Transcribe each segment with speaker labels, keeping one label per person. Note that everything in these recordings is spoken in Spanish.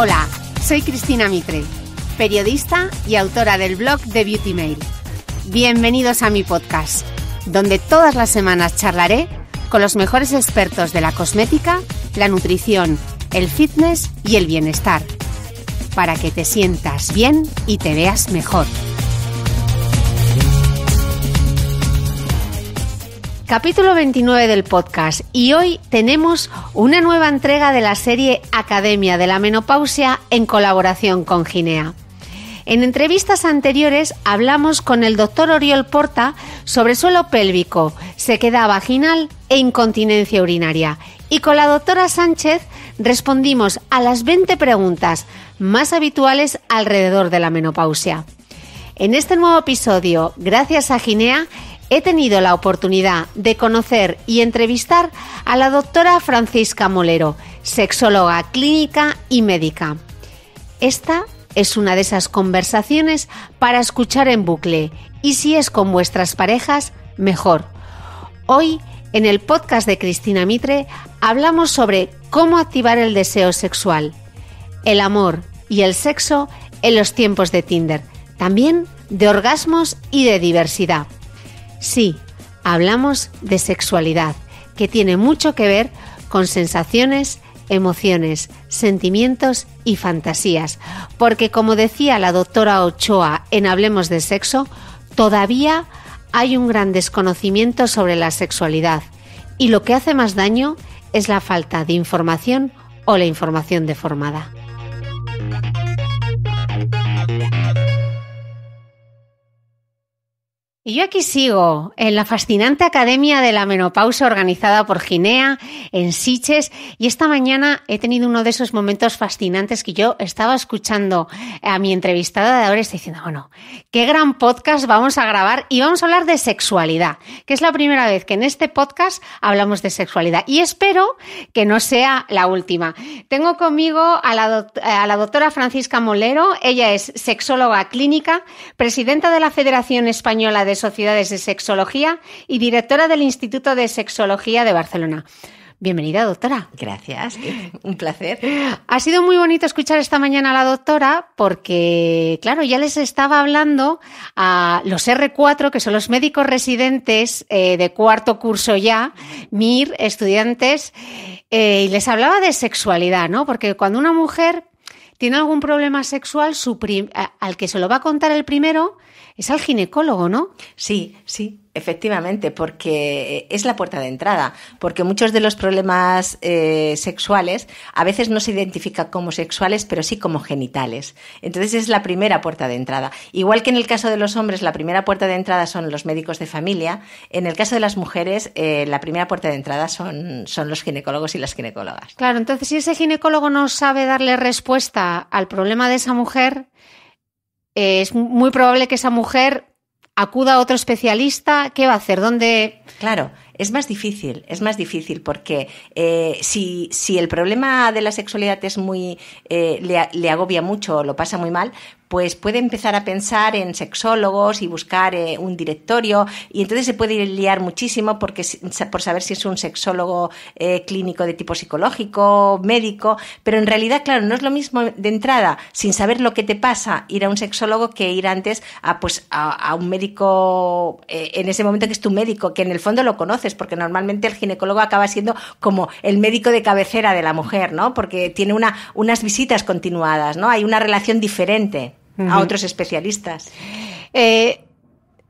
Speaker 1: Hola, soy Cristina Mitre, periodista y autora del blog de Beauty Mail. Bienvenidos a mi podcast, donde todas las semanas charlaré con los mejores expertos de la cosmética, la nutrición, el fitness y el bienestar, para que te sientas bien y te veas mejor. capítulo 29 del podcast y hoy tenemos una nueva entrega de la serie Academia de la Menopausia en colaboración con Ginea. En entrevistas anteriores hablamos con el doctor Oriol Porta sobre suelo pélvico, sequedad vaginal e incontinencia urinaria y con la doctora Sánchez respondimos a las 20 preguntas más habituales alrededor de la menopausia. En este nuevo episodio, gracias a Ginea, he tenido la oportunidad de conocer y entrevistar a la doctora Francisca Molero, sexóloga clínica y médica. Esta es una de esas conversaciones para escuchar en bucle y si es con vuestras parejas, mejor. Hoy, en el podcast de Cristina Mitre, hablamos sobre cómo activar el deseo sexual, el amor y el sexo en los tiempos de Tinder, también de orgasmos y de diversidad. Sí, hablamos de sexualidad, que tiene mucho que ver con sensaciones, emociones, sentimientos y fantasías, porque como decía la doctora Ochoa en Hablemos de Sexo, todavía hay un gran desconocimiento sobre la sexualidad y lo que hace más daño es la falta de información o la información deformada. Y yo aquí sigo, en la fascinante Academia de la Menopausa organizada por Ginea en Siches. Y esta mañana he tenido uno de esos momentos fascinantes que yo estaba escuchando a mi entrevistada de ahora y estoy diciendo, bueno, qué gran podcast vamos a grabar y vamos a hablar de sexualidad, que es la primera vez que en este podcast hablamos de sexualidad. Y espero que no sea la última. Tengo conmigo a la, a la doctora Francisca Molero. Ella es sexóloga clínica, presidenta de la Federación Española de Sociedades de Sexología y directora del Instituto de Sexología de Barcelona. Bienvenida, doctora. Gracias, un placer. Ha sido muy bonito escuchar esta mañana a la doctora porque, claro, ya les estaba hablando a los R4, que son los médicos residentes eh, de cuarto curso ya, MIR, estudiantes, eh, y les hablaba de sexualidad, ¿no? Porque cuando una mujer tiene algún problema sexual, su al que se lo va a contar el primero es al ginecólogo,
Speaker 2: ¿no? Sí, sí, efectivamente, porque eh, es la puerta de entrada, porque muchos de los problemas eh, sexuales a veces no se identifican como sexuales, pero sí como genitales. Entonces es la primera puerta de entrada. Igual que en el caso de los hombres, la primera puerta de entrada son los médicos de familia, en el caso de las mujeres, eh, la primera puerta de entrada son, son los ginecólogos y las ginecólogas.
Speaker 1: Claro, entonces si ese ginecólogo no sabe darle respuesta al problema de esa mujer, eh, es muy probable que esa mujer acuda a otro especialista. ¿Qué va a hacer? ¿Dónde?
Speaker 2: Claro, es más difícil, es más difícil porque eh, si, si, el problema de la sexualidad es muy, eh, le, agobia mucho, o lo pasa muy mal, pues puede empezar a pensar en sexólogos y buscar eh, un directorio y entonces se puede liar muchísimo porque, por saber si es un sexólogo clínico de tipo psicológico, médico, pero en realidad, claro, no es lo mismo de entrada, sin saber lo que te pasa, ir a un sexólogo que ir antes a, pues, a, a un médico en ese momento que es tu médico, que en el fondo lo conoces porque normalmente el ginecólogo acaba siendo como el médico de cabecera de la mujer, ¿no? Porque tiene unas visitas continuadas, ¿no? Hay una relación diferente a otros especialistas. Eh,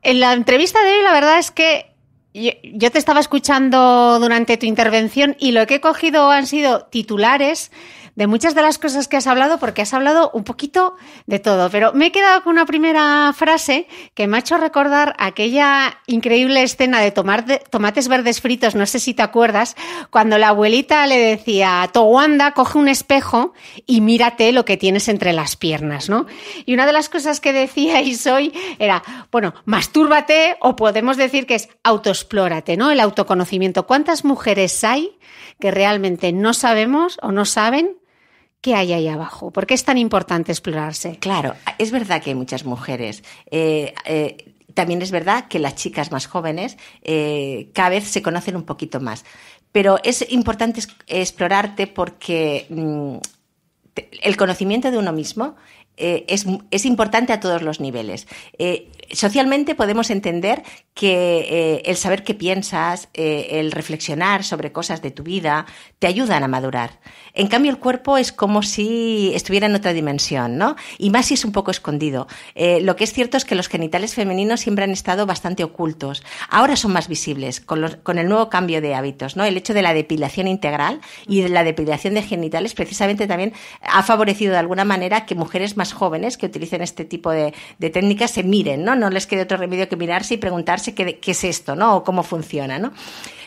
Speaker 1: en la entrevista de hoy, la verdad es que yo te estaba escuchando durante tu intervención y lo que he cogido han sido titulares de muchas de las cosas que has hablado, porque has hablado un poquito de todo, pero me he quedado con una primera frase que me ha hecho recordar aquella increíble escena de, tomar tomates verdes fritos, no sé si te acuerdas, cuando la abuelita le decía, Towanda, coge un espejo y mírate lo que tienes entre las piernas, ¿no? Y una de las cosas que decíais hoy era, bueno, mastúrbate o podemos decir que es autoexplórate, ¿no? El autoconocimiento. ¿Cuántas mujeres hay que realmente no sabemos o no saben ¿Qué hay ahí abajo? ¿Por qué es
Speaker 2: tan importante explorarse? Claro, es verdad que hay muchas mujeres. Eh, eh, también es verdad que las chicas más jóvenes eh, cada vez se conocen un poquito más. Pero es importante explorarte porque mm, el conocimiento de uno mismo es, importante a todos los niveles socialmente podemos entender que eh, el saber qué piensas, eh, el reflexionar sobre cosas de tu vida, te ayudan a madurar. En cambio, el cuerpo es como si estuviera en otra dimensión, ¿no? Y más si es un poco escondido. Eh, lo que es cierto es que los genitales femeninos siempre han estado bastante ocultos. Ahora son más visibles con, el nuevo cambio de hábitos, ¿no? El hecho de la depilación integral y de la depilación de genitales precisamente también ha favorecido de alguna manera que mujeres más jóvenes que utilicen este tipo de, de técnicas se miren, ¿no? no les quede otro remedio que mirarse y preguntarse qué, es esto, ¿no? O cómo funciona, ¿no?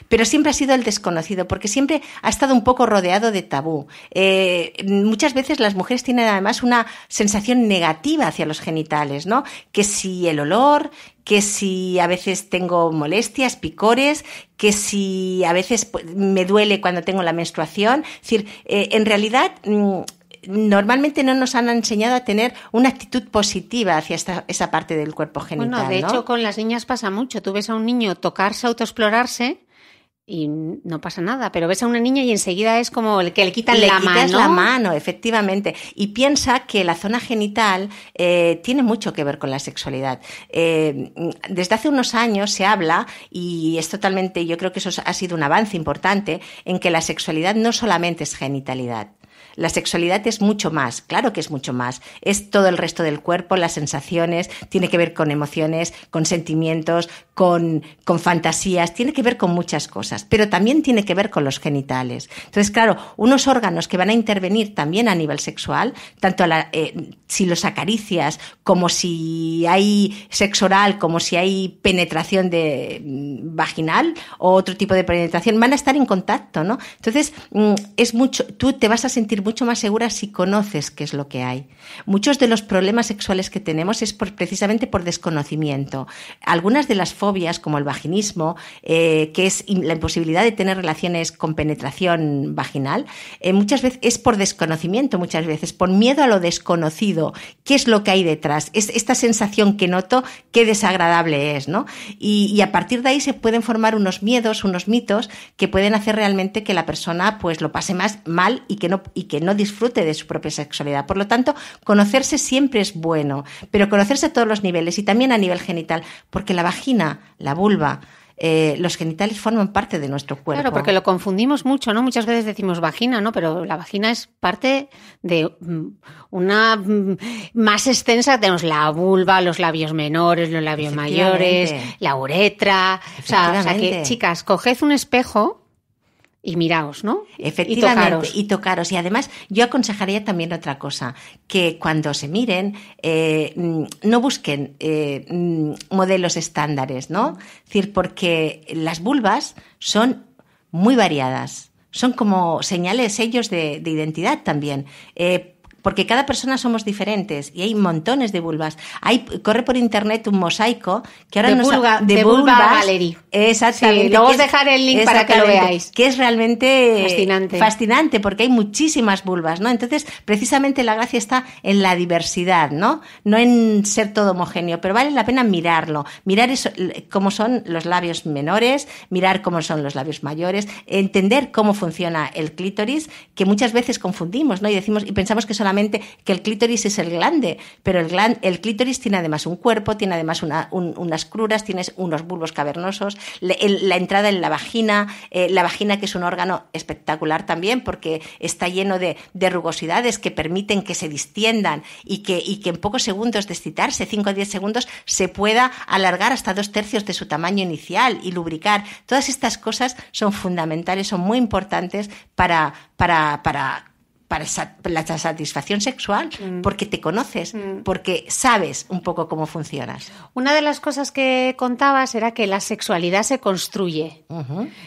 Speaker 2: pero siempre ha sido el desconocido, porque siempre ha estado un poco rodeado de tabú. Eh, muchas veces las mujeres tienen además una sensación negativa hacia los genitales, ¿no? Que si el olor, que si a veces tengo molestias, picores, que si a veces pues, me duele cuando tengo la menstruación. Es decir, eh, en realidad mm, normalmente no nos han enseñado a tener una actitud positiva hacia esta, esa parte del cuerpo genital. Bueno, de hecho,
Speaker 1: con las niñas pasa mucho. Tú ves a un niño tocarse, autoexplorarse
Speaker 2: y no pasa nada, pero ves a una niña y enseguida es como el que le quitan le la quitas mano. la mano, efectivamente. Y piensa que la zona genital eh, tiene mucho que ver con la sexualidad. Eh, desde hace unos años se habla, y es totalmente, yo creo que eso ha sido un avance importante, en que la sexualidad no solamente es genitalidad. La sexualidad es mucho más, claro que es mucho más. Es todo el resto del cuerpo, las sensaciones, tiene que ver con emociones, con sentimientos, con, con fantasías, tiene que ver con muchas cosas, pero también tiene que ver con los genitales. Entonces, claro, unos órganos que van a intervenir también a nivel sexual, tanto eh, si los acaricias, como si hay sexo oral, como si hay penetración de, mm, vaginal o otro tipo de penetración, van a estar en contacto, ¿no? Entonces, mm, es mucho, tú te vas a sentir mucho más segura si conoces qué es lo que hay. Muchos de los problemas sexuales que tenemos es precisamente por desconocimiento. Algunas de las fobias, como el vaginismo, eh, que es la imposibilidad de tener relaciones con penetración vaginal, eh, muchas veces es por desconocimiento, muchas veces por miedo a lo desconocido. ¿Qué es lo que hay detrás? Es esta sensación que noto, qué desagradable es, ¿no? Y, a partir de ahí se pueden formar unos miedos, unos mitos que pueden hacer realmente que la persona pues lo pase más mal y que no y que que no disfrute de su propia sexualidad. Por lo tanto, conocerse siempre es bueno, pero conocerse a todos los niveles y también a nivel genital, porque la vagina, la vulva, eh, los genitales forman parte de nuestro cuerpo. Claro, porque lo
Speaker 1: confundimos mucho, ¿no? Muchas veces decimos vagina, ¿no? Pero la vagina es parte de mm, una mm, más extensa, tenemos la vulva, los labios menores, los labios mayores, la uretra. O sea, chicas, coged un espejo
Speaker 2: y miraos, ¿no? Efectivamente, y tocaros. y además, yo aconsejaría también otra cosa, que cuando se miren, eh, mm, no busquen eh, mm, modelos estándares, ¿no? Es decir, porque las vulvas son muy variadas, son como señales, sellos de, identidad también. Eh, porque cada persona somos diferentes y hay montones de vulvas. Hay, corre por internet un mosaico que ahora de nos de, vulva Valerie. Exactamente. os dejaré el link para que lo veáis. Que es realmente fascinante. fascinante porque hay muchísimas vulvas, ¿no? Entonces, precisamente la gracia está en la diversidad, ¿no? No en ser todo homogéneo, pero vale la pena mirarlo, mirar cómo son los labios menores, mirar cómo son los labios mayores, entender cómo funciona el clítoris, que muchas veces confundimos, ¿no? Y decimos y pensamos que solamente que el clítoris es el glande, pero el, clítoris tiene además un cuerpo, tiene además unas cruras, tiene unos bulbos cavernosos, la entrada en la vagina, eh, la vagina que es un órgano espectacular también porque está lleno de, rugosidades que permiten que se distiendan y que, en pocos segundos de excitarse, 5 o 10 segundos, se pueda alargar hasta dos tercios de su tamaño inicial y lubricar. Todas estas cosas son fundamentales, son muy importantes para para, la satisfacción sexual, mm. porque te conoces, mm. porque sabes un poco cómo funcionas.
Speaker 1: Una de las cosas que contabas era que la sexualidad se construye,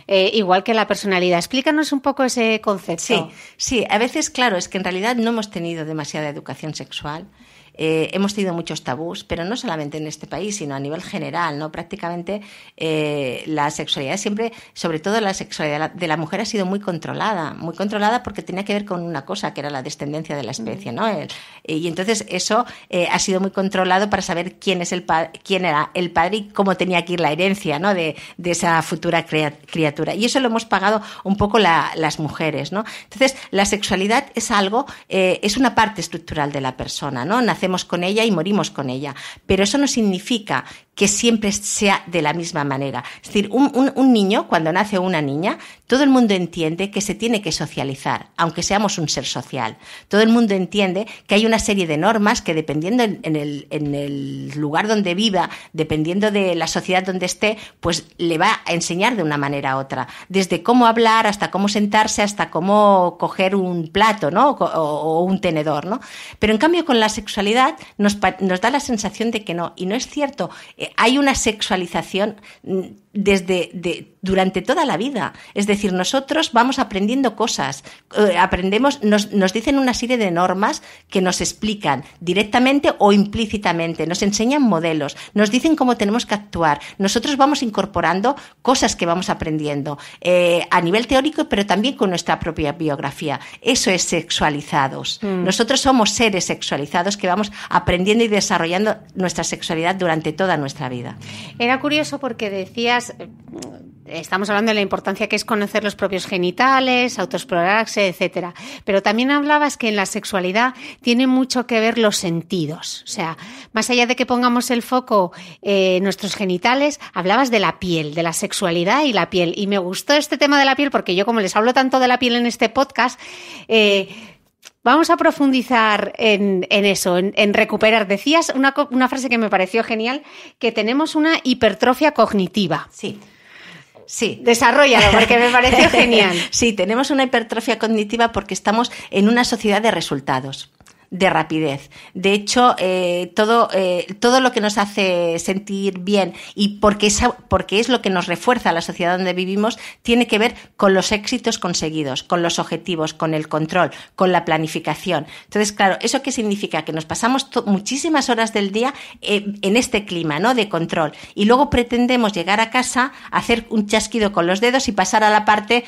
Speaker 1: eh, igual que la personalidad.
Speaker 2: Explícanos un poco ese concepto. Sí, sí, a veces, claro, es que en realidad no hemos tenido demasiada educación sexual. Eh, hemos tenido muchos tabús, pero no solamente en este país, sino a nivel general, ¿no? Prácticamente eh, la sexualidad siempre, sobre todo la sexualidad de la mujer ha sido muy controlada, muy controlada porque tenía que ver con una cosa, que era la descendencia de la especie, ¿no? Eh, y entonces eso ha sido muy controlado para saber quién es el quién era el padre y cómo tenía que ir la herencia, ¿no? De, esa futura criatura. Y eso lo hemos pagado un poco las mujeres, ¿no? Entonces, la sexualidad es algo, es una parte estructural de la persona, ¿no? con ella y morimos con ella. Pero eso no significa que siempre sea de la misma manera. Es decir, un, niño, cuando nace una niña, todo el mundo entiende que se tiene que socializar, aunque seamos un ser social. Todo el mundo entiende que hay una serie de normas que dependiendo en, el, lugar donde viva, dependiendo de la sociedad donde esté, pues le va a enseñar de una manera u otra. Desde cómo hablar hasta cómo sentarse, hasta cómo coger un plato ¿no? o, un tenedor. ¿no? Pero en cambio con la sexualidad nos, nos da la sensación de que no. Y no es cierto hay una sexualización mm, desde durante toda la vida. Es decir, nosotros vamos aprendiendo cosas, eh, aprendemos, nos, nos, dicen una serie de normas que nos explican directamente o implícitamente, nos enseñan modelos, nos dicen cómo tenemos que actuar. Nosotros vamos incorporando cosas que vamos aprendiendo eh, a nivel teórico, pero también con nuestra propia biografía. Eso es sexualizados. Mm. Nosotros somos seres sexualizados que vamos aprendiendo y desarrollando nuestra sexualidad durante toda nuestra vida.
Speaker 1: Era curioso porque decías eh, estamos hablando de la importancia que es conocer los propios genitales, autoexplorarse, etcétera. Pero también hablabas que en la sexualidad tiene mucho que ver los sentidos. O sea, más allá de que pongamos el foco en eh, nuestros genitales, hablabas de la piel, de la sexualidad y la piel. Y me gustó este tema de la piel porque yo, como les hablo tanto de la piel en este podcast, eh, Vamos a profundizar en, eso, en, recuperar. Decías una, frase que me pareció genial, que tenemos una
Speaker 2: hipertrofia cognitiva. Sí. Sí. Desarrollalo, porque me pareció genial. sí, tenemos una hipertrofia cognitiva porque estamos en una sociedad de resultados de rapidez. De hecho, eh, todo, eh, todo lo que nos hace sentir bien y porque es, porque es lo que nos refuerza la sociedad donde vivimos, tiene que ver con los éxitos conseguidos, con los objetivos, con el control, con la planificación. Entonces, claro, ¿eso qué significa? Que nos pasamos muchísimas horas del día eh, en este clima ¿no? de control y luego pretendemos llegar a casa, hacer un chasquido con los dedos y pasar a la parte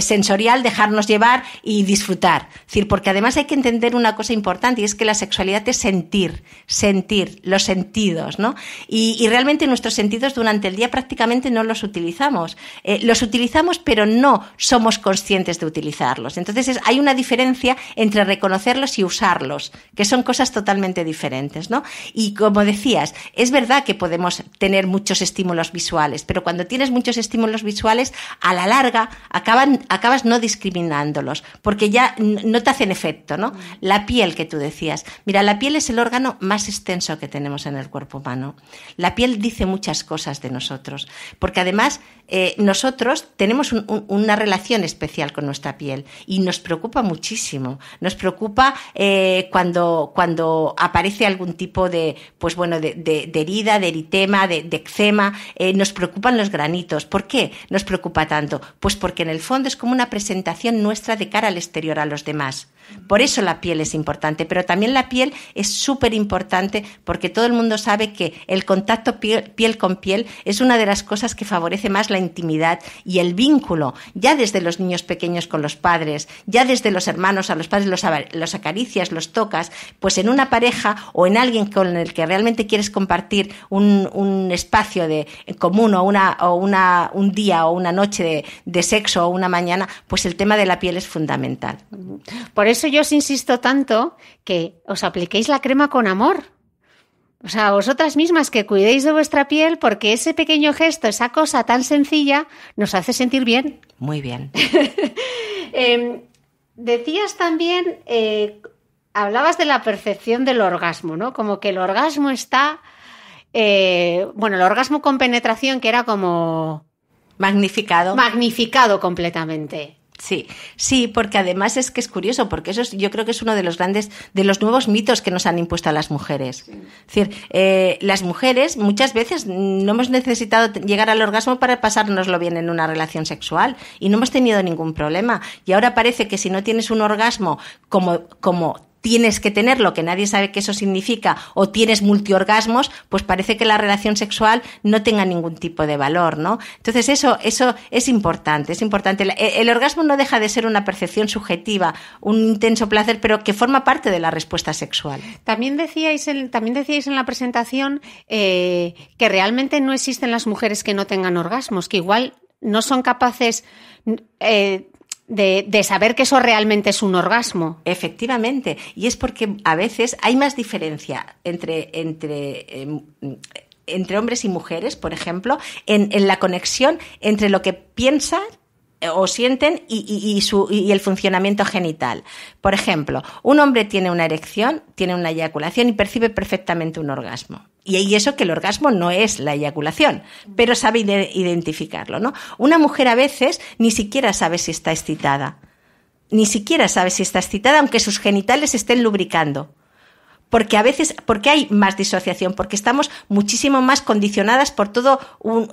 Speaker 2: sensorial, dejarnos llevar y disfrutar. decir, porque además hay que entender una cosa importante y es que la sexualidad es sentir, sentir, los sentidos, ¿no? Y, realmente nuestros sentidos durante el día prácticamente no los utilizamos. Eh, los utilizamos pero no somos conscientes de utilizarlos. Entonces hay una diferencia entre reconocerlos y usarlos, que son cosas totalmente diferentes, ¿no? Y como decías, es verdad que podemos tener muchos estímulos visuales, pero cuando tienes muchos estímulos visuales, a la larga acaban, acabas no discriminándolos, porque ya no te hacen efecto, ¿no? La piel que tú decías. Mira, la piel es el órgano más extenso que tenemos en el cuerpo humano. La piel dice muchas cosas de nosotros, porque además eh, nosotros tenemos una relación especial con nuestra piel y nos preocupa muchísimo. Nos preocupa eh, cuando, cuando aparece algún tipo de, pues bueno, de, herida, de eritema, de, eczema. Eh, nos preocupan los granitos. ¿Por qué nos preocupa tanto? Pues porque en el fondo es como una presentación nuestra de cara al exterior a los demás. Por eso la piel es importante pero también la piel es súper importante porque todo el mundo sabe que el contacto piel, con piel es una de las cosas que favorece más la intimidad y el vínculo, ya desde los niños pequeños con los padres, ya desde los hermanos a los padres los, acaricias, los tocas, pues en una pareja o en alguien con el que realmente quieres compartir un, espacio de, común o, una, o una, un día o una noche de sexo o una mañana, pues el tema de la piel es fundamental. Por eso yo os insisto tanto que os
Speaker 1: apliquéis la crema con amor. O sea, vosotras mismas que cuidéis de vuestra piel porque ese pequeño gesto, esa cosa tan sencilla, nos hace sentir bien.
Speaker 2: Muy bien.
Speaker 1: Em, decías también, eh, hablabas de la percepción del orgasmo, ¿no? Como que el orgasmo está, eh, bueno, el orgasmo con
Speaker 2: penetración que era como... Magnificado. Magnificado completamente. Sí, sí, porque además es que es curioso, porque eso yo creo que es uno de los grandes, de los nuevos mitos que nos han impuesto a las mujeres. Es decir, eh, las mujeres muchas veces no hemos necesitado llegar al orgasmo para pasárnoslo bien en una relación sexual y no hemos tenido ningún problema. Y ahora parece que si no tienes un orgasmo como, como tienes que tenerlo, que nadie sabe qué eso significa, o tienes multiorgasmos, pues parece que la relación sexual no tenga ningún tipo de valor, ¿no? Entonces eso, eso es importante, es importante. El, orgasmo no deja de ser una percepción subjetiva, un intenso placer, pero que forma parte de la respuesta sexual.
Speaker 1: También decíais, también decíais en la presentación eh, que realmente no existen las mujeres que no tengan orgasmos, que igual no son capaces eh,
Speaker 2: de, de, saber que eso realmente es un orgasmo. Efectivamente, y es porque a veces hay más diferencia entre, entre em, entre hombres y mujeres, por ejemplo, en, en, la conexión entre lo que piensan o sienten y, el funcionamiento genital. Por ejemplo, un hombre tiene una erección, tiene una eyaculación y percibe perfectamente un orgasmo. Y eso que el orgasmo no es la eyaculación, pero sabe identificarlo, ¿no? Una mujer a veces ni siquiera sabe si está excitada. Ni siquiera sabe si está excitada, aunque sus genitales estén lubricando porque a veces, porque hay más disociación, porque estamos muchísimo más condicionadas por todo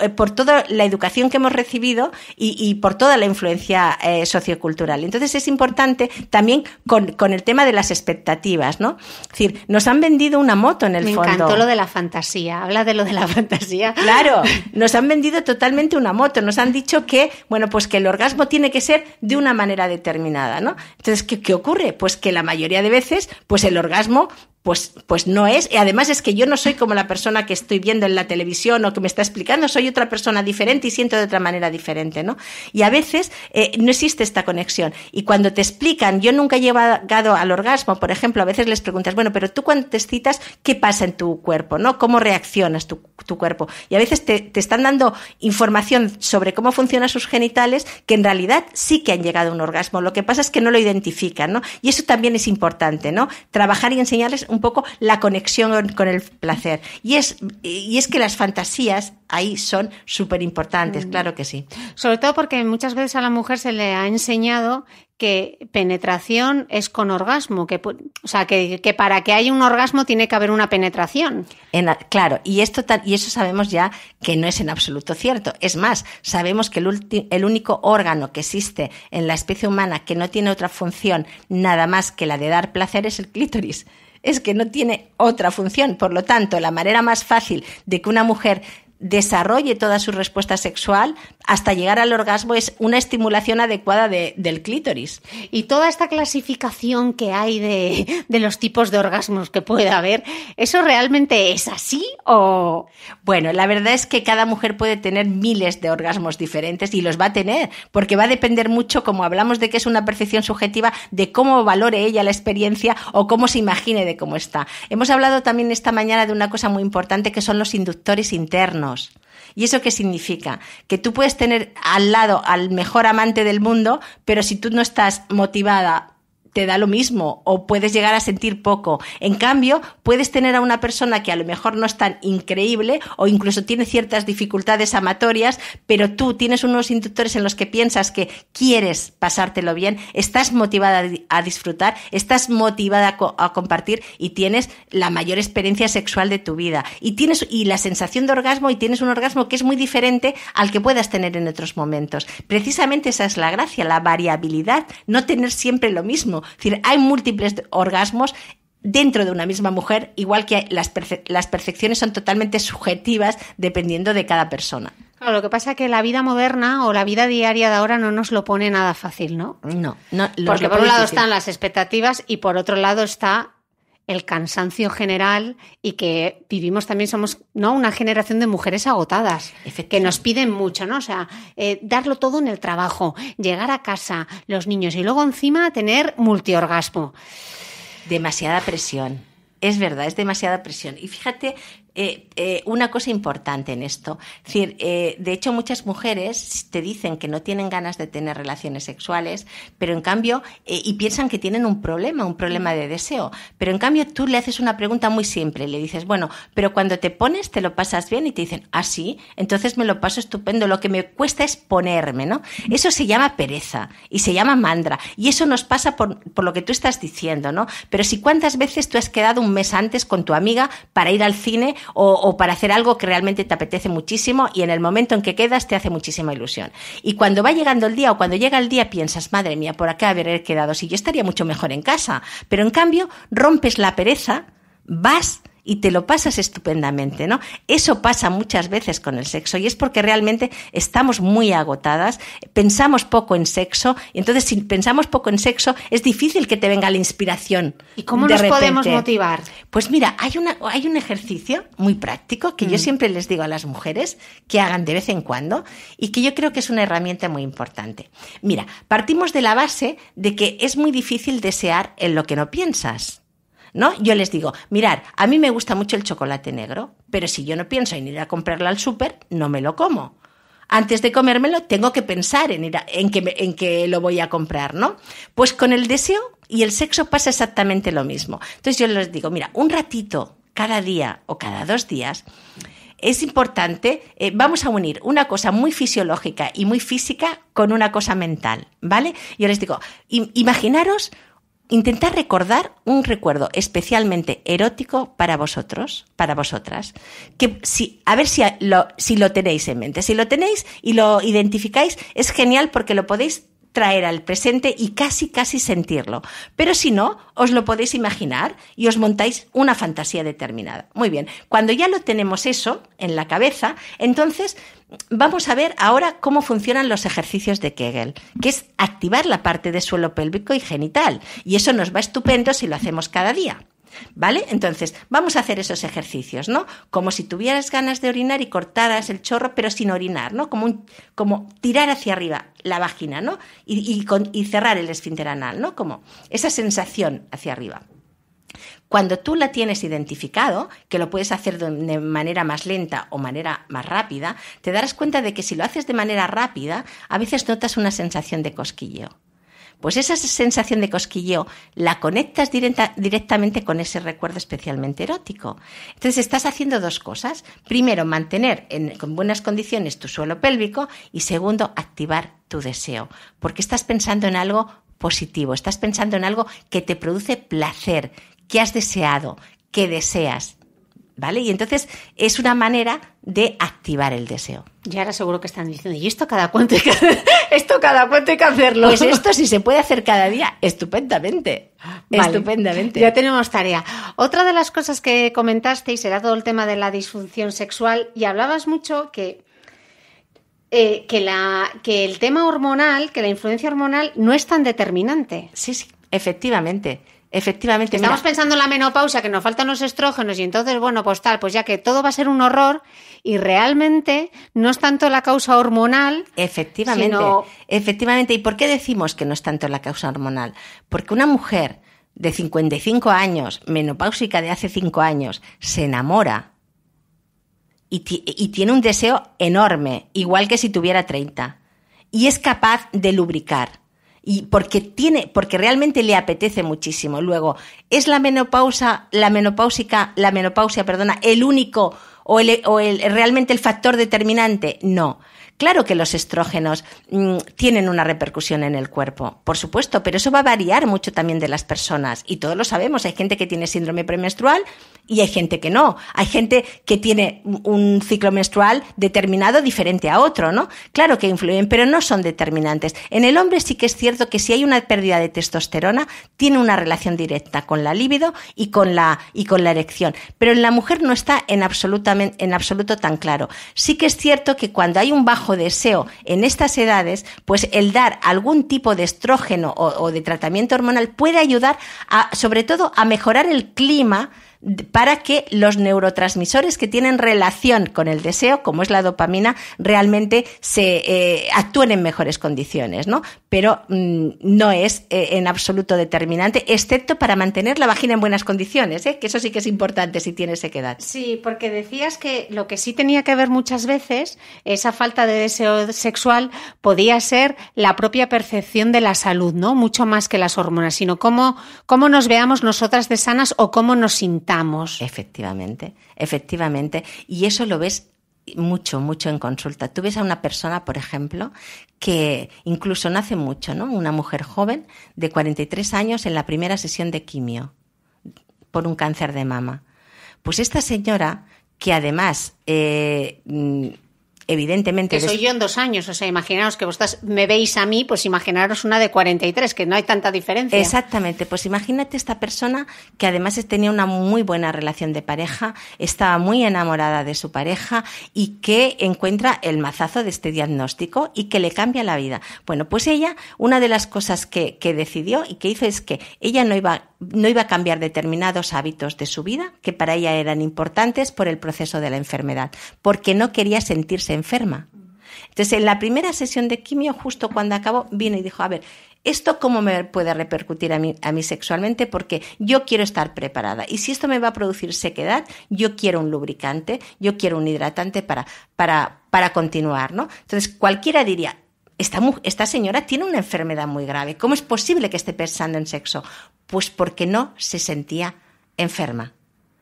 Speaker 2: eh, por toda la educación que hemos recibido y, por toda la influencia eh, sociocultural. Entonces es importante también con, el tema de las expectativas, ¿no? Es decir, nos han vendido una moto en el fondo. Me encantó lo de la fantasía. Habla de lo de la fantasía. Claro, nos han vendido totalmente una moto. Nos han dicho que, bueno, pues que el orgasmo tiene que ser de una manera determinada, ¿no? Entonces, ¿qué, qué ocurre? Pues que la mayoría de veces, pues el orgasmo pues, pues, no es. Y además es que yo no soy como la persona que estoy viendo en la televisión o que me está explicando, soy otra persona diferente y siento de otra manera diferente, ¿no? Y a veces eh, no existe esta conexión. Y cuando te explican, yo nunca he llegado al orgasmo, por ejemplo, a veces les preguntas, bueno, pero tú cuando te excitas, ¿qué pasa en tu cuerpo, ¿no? ¿Cómo reaccionas tu, cuerpo? Y a veces te, están dando información sobre cómo funcionan sus genitales que en realidad sí que han llegado a un orgasmo. Lo que pasa es que no lo identifican, ¿no? Y eso también es importante, ¿no? Trabajar y enseñarles un poco la conexión con el placer. Y es, y es que las fantasías ahí son súper importantes, mm. claro que sí. Sobre todo porque muchas veces a la mujer se le ha
Speaker 1: enseñado que penetración es con orgasmo, que, o sea, que, para que
Speaker 2: haya un orgasmo tiene que haber una penetración. claro, y, esto, y eso sabemos ya que no es en absoluto cierto. Es más, sabemos que el, el único órgano que existe en la especie humana que no tiene otra función nada más que la de dar placer es el clítoris es que no tiene otra función. Por lo tanto, la manera más fácil de que una mujer desarrolle toda su respuesta sexual hasta llegar al orgasmo es una estimulación adecuada del clítoris. Y toda esta clasificación que hay de, los tipos de orgasmos que puede haber, ¿eso realmente es así o...? Bueno, la verdad es que cada mujer puede tener miles de orgasmos diferentes y los va a tener, porque va a depender mucho, como hablamos de que es una percepción subjetiva, de cómo valore ella la experiencia o cómo se imagine de cómo está. Hemos hablado también esta mañana de una cosa muy importante que son los inductores internos ¿Y eso qué significa? Que tú puedes tener al lado al mejor amante del mundo, pero si tú no estás motivada te da lo mismo o puedes llegar a sentir poco. En cambio, puedes tener a una persona que a lo mejor no es tan increíble o incluso tiene ciertas dificultades amatorias, pero tú tienes unos inductores en los que piensas que quieres pasártelo bien, estás motivada a disfrutar, estás motivada a compartir y tienes la mayor experiencia sexual de tu vida y tienes y la sensación de orgasmo y tienes un orgasmo que es muy diferente al que puedas tener en otros momentos. Precisamente esa es la gracia, la variabilidad, no tener siempre lo mismo, es decir, hay múltiples orgasmos dentro de una misma mujer, igual que las, percepciones son totalmente subjetivas dependiendo de cada persona.
Speaker 1: Claro, lo que pasa es que la vida moderna o la vida diaria de ahora no nos lo pone nada fácil,
Speaker 2: ¿no? No, no. Porque por un lado están las
Speaker 1: expectativas y por otro lado está el cansancio general y que vivimos también, somos ¿no? una generación de mujeres agotadas, que nos piden mucho, ¿no? O sea, eh, darlo todo en el trabajo, llegar a casa,
Speaker 2: los niños y luego encima tener multiorgasmo. Demasiada presión. Es verdad, es demasiada presión. Y fíjate eh, eh, una cosa importante en esto. decir, eh, de hecho, muchas mujeres te dicen que no tienen ganas de tener relaciones sexuales, pero en cambio, y piensan que tienen un problema, un problema de deseo. Pero en cambio, tú le haces una pregunta muy simple. Le dices, bueno, pero cuando te pones, te lo pasas bien y te dicen, ah, sí, entonces me lo paso estupendo. Lo que me cuesta es ponerme, ¿no? Eso se llama pereza y se llama mandra. Y eso nos pasa por, por lo que tú estás diciendo, ¿no? Pero si cuántas veces tú has quedado un mes antes con tu amiga para ir al cine o, para hacer algo que realmente te apetece muchísimo y en el momento en que quedas te hace muchísima ilusión. Y cuando va llegando el día o cuando llega el día piensas, madre mía, por acá haber quedado, si yo estaría mucho mejor en casa. Pero en cambio, rompes la pereza, vas y te lo pasas estupendamente, ¿no? Eso pasa muchas veces con el sexo y es porque realmente estamos muy agotadas, pensamos poco en sexo y entonces si pensamos poco en sexo es difícil que te venga la inspiración. ¿Y cómo nos podemos motivar? Pues mira, hay, una, hay un ejercicio muy práctico que yo mm. siempre les digo a las mujeres que hagan de vez en cuando y que yo creo que es una herramienta muy importante. Mira, partimos de la base de que es muy difícil desear en lo que no piensas. ¿no? Yo les digo, mirar, a mí me gusta mucho el chocolate negro, pero si yo no pienso en ir a comprarlo al súper, no me lo como. Antes de comérmelo, tengo que pensar en, ir en, que, en que lo voy a comprar, ¿no? Pues con el deseo y el sexo pasa exactamente lo mismo. Entonces yo les digo, mira, un ratito cada día o cada dos días, es importante, eh, vamos a unir una cosa muy fisiológica y muy física con una cosa mental, ¿vale? Yo les digo, imaginaros intentar recordar un recuerdo especialmente erótico para vosotros, para vosotras, que si, a ver si lo, si lo tenéis en mente. Si lo tenéis y lo identificáis, es genial porque lo podéis traer al presente y casi, casi sentirlo. Pero si no, os lo podéis imaginar y os montáis una fantasía determinada. Muy bien, cuando ya lo tenemos eso en la cabeza, entonces vamos a ver ahora cómo funcionan los ejercicios de Kegel, que es activar la parte de suelo pélvico y genital. Y eso nos va estupendo si lo hacemos cada día. ¿Vale? Entonces, vamos a hacer esos ejercicios, ¿no? Como si tuvieras ganas de orinar y cortaras el chorro, pero sin orinar, ¿no? Como, como tirar hacia arriba la vagina, ¿no? Y, cerrar el esfínter anal, ¿no? Como esa sensación hacia arriba. Cuando tú la tienes identificado, que lo puedes hacer de manera más lenta o manera más rápida, te darás cuenta de que si lo haces de manera rápida, a veces notas una sensación de cosquilleo. Pues esa sensación de cosquilleo la conectas directamente con ese recuerdo especialmente erótico. Entonces estás haciendo dos cosas. Primero, mantener en, con buenas condiciones tu suelo pélvico y segundo, activar tu deseo, porque estás pensando en algo positivo, estás pensando en algo que te produce placer, que has deseado, qué deseas. ¿Vale? Y entonces es una manera de activar el deseo.
Speaker 1: Y ahora seguro que están diciendo, ¿y esto cada cuánto hay que, esto cada cuánto hay que hacerlo? Pues esto si se puede hacer cada día, estupendamente. Estupendamente. Ya tenemos tarea. Otra de las cosas que comentasteis era todo el tema de la disfunción sexual y hablabas mucho que eh, que, la, que el tema hormonal, que la influencia hormonal no es tan determinante. Sí, sí, efectivamente. Efectivamente. Estamos pensando en la menopausia, que nos faltan los estrógenos y entonces, bueno, pues tal, pues ya que todo va a ser un horror y realmente no es tanto la causa hormonal.
Speaker 2: Efectivamente. Efectivamente. ¿Y por qué decimos que no es tanto la causa hormonal? Porque una mujer de 55 años, menopáusica de hace 5 años, se enamora y, y tiene un deseo enorme, igual que si tuviera 30, y es capaz de lubricar y porque tiene, porque realmente le apetece muchísimo. Luego, ¿es la menopausa, la menopáusica, la menopausia, perdona, el único o, el, o el, realmente el factor determinante? No. Claro que los estrógenos mm, tienen una repercusión en el cuerpo, por supuesto, pero eso va a variar mucho también de las personas. Y todos lo sabemos, hay gente que tiene síndrome premenstrual y hay gente que no. Hay gente que tiene un ciclo menstrual determinado diferente a otro, ¿no? Claro que influyen, pero no son determinantes. En el hombre sí que es cierto que si hay una pérdida de testosterona, tiene una relación directa con la libido y con la, y con la erección. Pero en la mujer no está en, absolutamente, en absoluto tan claro. Sí que es cierto que cuando hay un bajo deseo en estas edades, pues el dar algún tipo de estrógeno o, de tratamiento hormonal puede ayudar a, sobre todo, a mejorar el clima para que los neurotransmisores que tienen relación con el deseo, como es la dopamina, realmente se eh, actúen en mejores condiciones, ¿no? Pero mm, no es eh, en absoluto determinante, excepto para mantener la vagina en buenas condiciones, ¿eh? que eso sí que es importante si tienes sequedad.
Speaker 1: Sí, porque decías que lo que sí tenía que ver muchas veces, esa falta de deseo sexual, podía ser la propia percepción de la salud, ¿no? Mucho más que las hormonas, sino cómo, cómo nos veamos nosotras de sanas o cómo nos sintamos.
Speaker 2: Efectivamente, efectivamente. Y eso lo ves mucho, mucho en consulta. Tú ves a una persona, por ejemplo, que incluso nace mucho, ¿no? Una mujer joven de 43 años en la primera sesión de quimio por un cáncer de mama. Pues esta señora, que además eh, mm, evidentemente. Que soy yo en
Speaker 1: dos años, o sea, imaginaos que estás me veis a mí, pues imaginaros una de
Speaker 2: 43, que no hay tanta diferencia. Exactamente, pues imagínate esta persona que además tenía una muy buena relación de pareja, estaba muy enamorada de su pareja y que encuentra el mazazo de este diagnóstico y que le cambia la vida. Bueno, pues ella, una de las cosas que, que decidió y que hizo es que ella no iba, no iba a cambiar determinados hábitos de su vida, que para ella eran importantes por el proceso de la enfermedad, porque no quería sentirse enferma. Entonces, en la primera sesión de quimio, justo cuando acabó, vino y dijo, a ver, ¿esto cómo me puede repercutir a mí, a sexualmente? Porque yo quiero estar preparada. Y si esto me va a producir sequedad, yo quiero un lubricante, yo quiero un hidratante para, para, para continuar, ¿no? Entonces, cualquiera diría, esta, esta señora tiene una enfermedad muy grave. ¿Cómo es posible que esté pensando en sexo? Pues porque no se sentía enferma.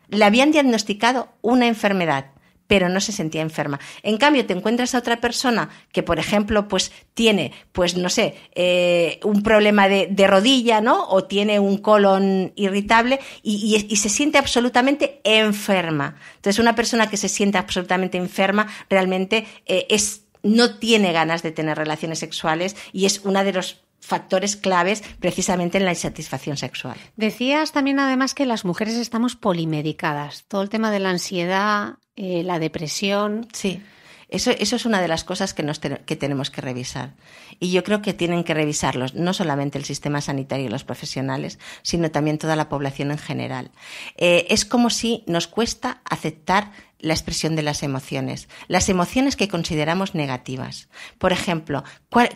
Speaker 2: Le habían diagnosticado una enfermedad pero no se sentía enferma. En cambio, te encuentras a otra persona que, por ejemplo, pues tiene, pues no sé, eh, un problema de, rodilla, ¿no? O tiene un colon irritable y, se siente absolutamente enferma. Entonces, una persona que se siente absolutamente enferma realmente eh, es no tiene ganas de tener relaciones sexuales y es uno de los factores claves precisamente en la insatisfacción sexual.
Speaker 1: Decías también además que las mujeres estamos
Speaker 2: polimedicadas. Todo el tema de la ansiedad, eh, la depresión. Sí. Eso, es una de las cosas que, tenemos que revisar. Y yo creo que tienen que revisarlos no solamente el sistema sanitario y los profesionales, sino también toda la población en general. Eh, es como si nos cuesta aceptar la expresión de las emociones, las emociones que consideramos negativas. Por ejemplo,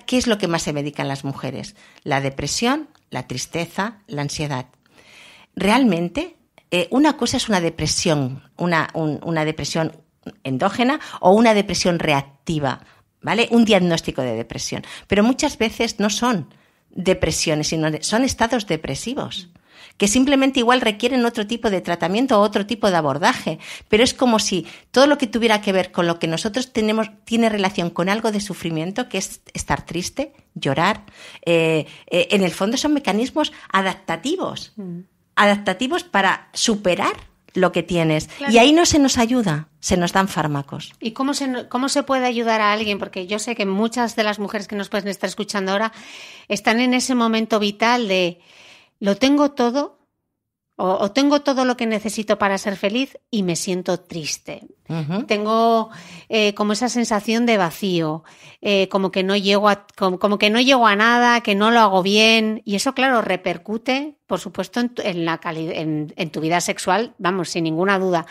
Speaker 2: ¿qué es lo que más se medican las mujeres? La depresión, la tristeza, la ansiedad. ¿Realmente eh, una cosa es una depresión, una, depresión endógena o una depresión reactiva, ¿vale? Un diagnóstico de depresión. Pero muchas veces no son depresiones, sino son estados depresivos que simplemente igual requieren otro tipo de tratamiento o otro tipo de abordaje, pero es como si todo lo que tuviera que ver con lo que nosotros tenemos tiene relación con algo de sufrimiento, que es estar triste, llorar, eh, eh, en el fondo son mecanismos adaptativos. Mm adaptativos para superar lo que tienes. Y ahí no se nos ayuda, se nos dan fármacos.
Speaker 1: ¿Y cómo se, cómo se puede ayudar a alguien? Porque yo sé que muchas de las mujeres que nos pueden estar escuchando ahora están en ese momento vital de lo tengo todo, o, tengo todo lo que necesito para ser feliz y me siento triste. Tengo eh, como esa sensación de vacío, eh, como, que no llego a, como, que no llego a nada, que no lo hago bien. Y eso, claro, repercute, por supuesto, en tu, vida sexual, vamos, sin ninguna duda.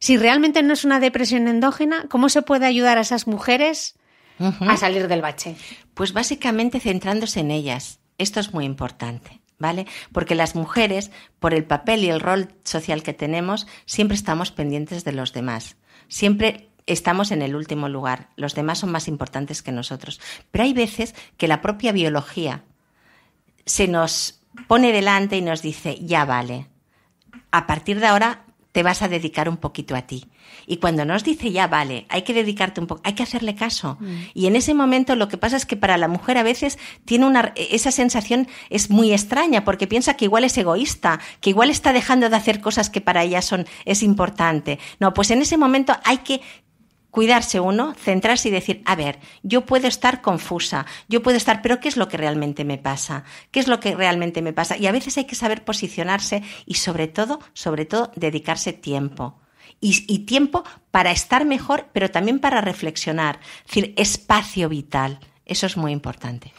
Speaker 1: Si realmente no es una depresión endógena, ¿cómo se puede ayudar
Speaker 2: a esas mujeres a salir del bache? Pues básicamente centrándose en ellas. Esto es muy importante. ¿vale? Porque las mujeres, por el papel y el rol social que tenemos, siempre estamos pendientes de los demás. Siempre estamos en el último lugar. Los demás son más importantes que nosotros. Pero hay veces que la propia biología se nos pone delante y nos dice, ya vale. A partir de ahora te vas a dedicar un poquito a ti. Y cuando nos dice ya, vale, hay que dedicarte un poco, hay que hacerle caso. Mm. Y en ese momento lo que pasa es que para la mujer a veces tiene una, e-, esa sensación es muy extraña porque piensa que igual es egoísta, que igual está dejando de hacer cosas que para ella son, es importante. No, pues en ese momento hay que cuidarse uno, centrarse y decir, a ver, yo puedo estar confusa, yo puedo estar, pero ¿qué es lo que realmente me pasa? ¿Qué es lo que realmente me pasa? Y a veces hay que saber posicionarse y sobre todo, sobre todo, dedicarse tiempo. Y, y tiempo para estar mejor, pero también para reflexionar. Es decir, espacio vital. Eso es muy importante.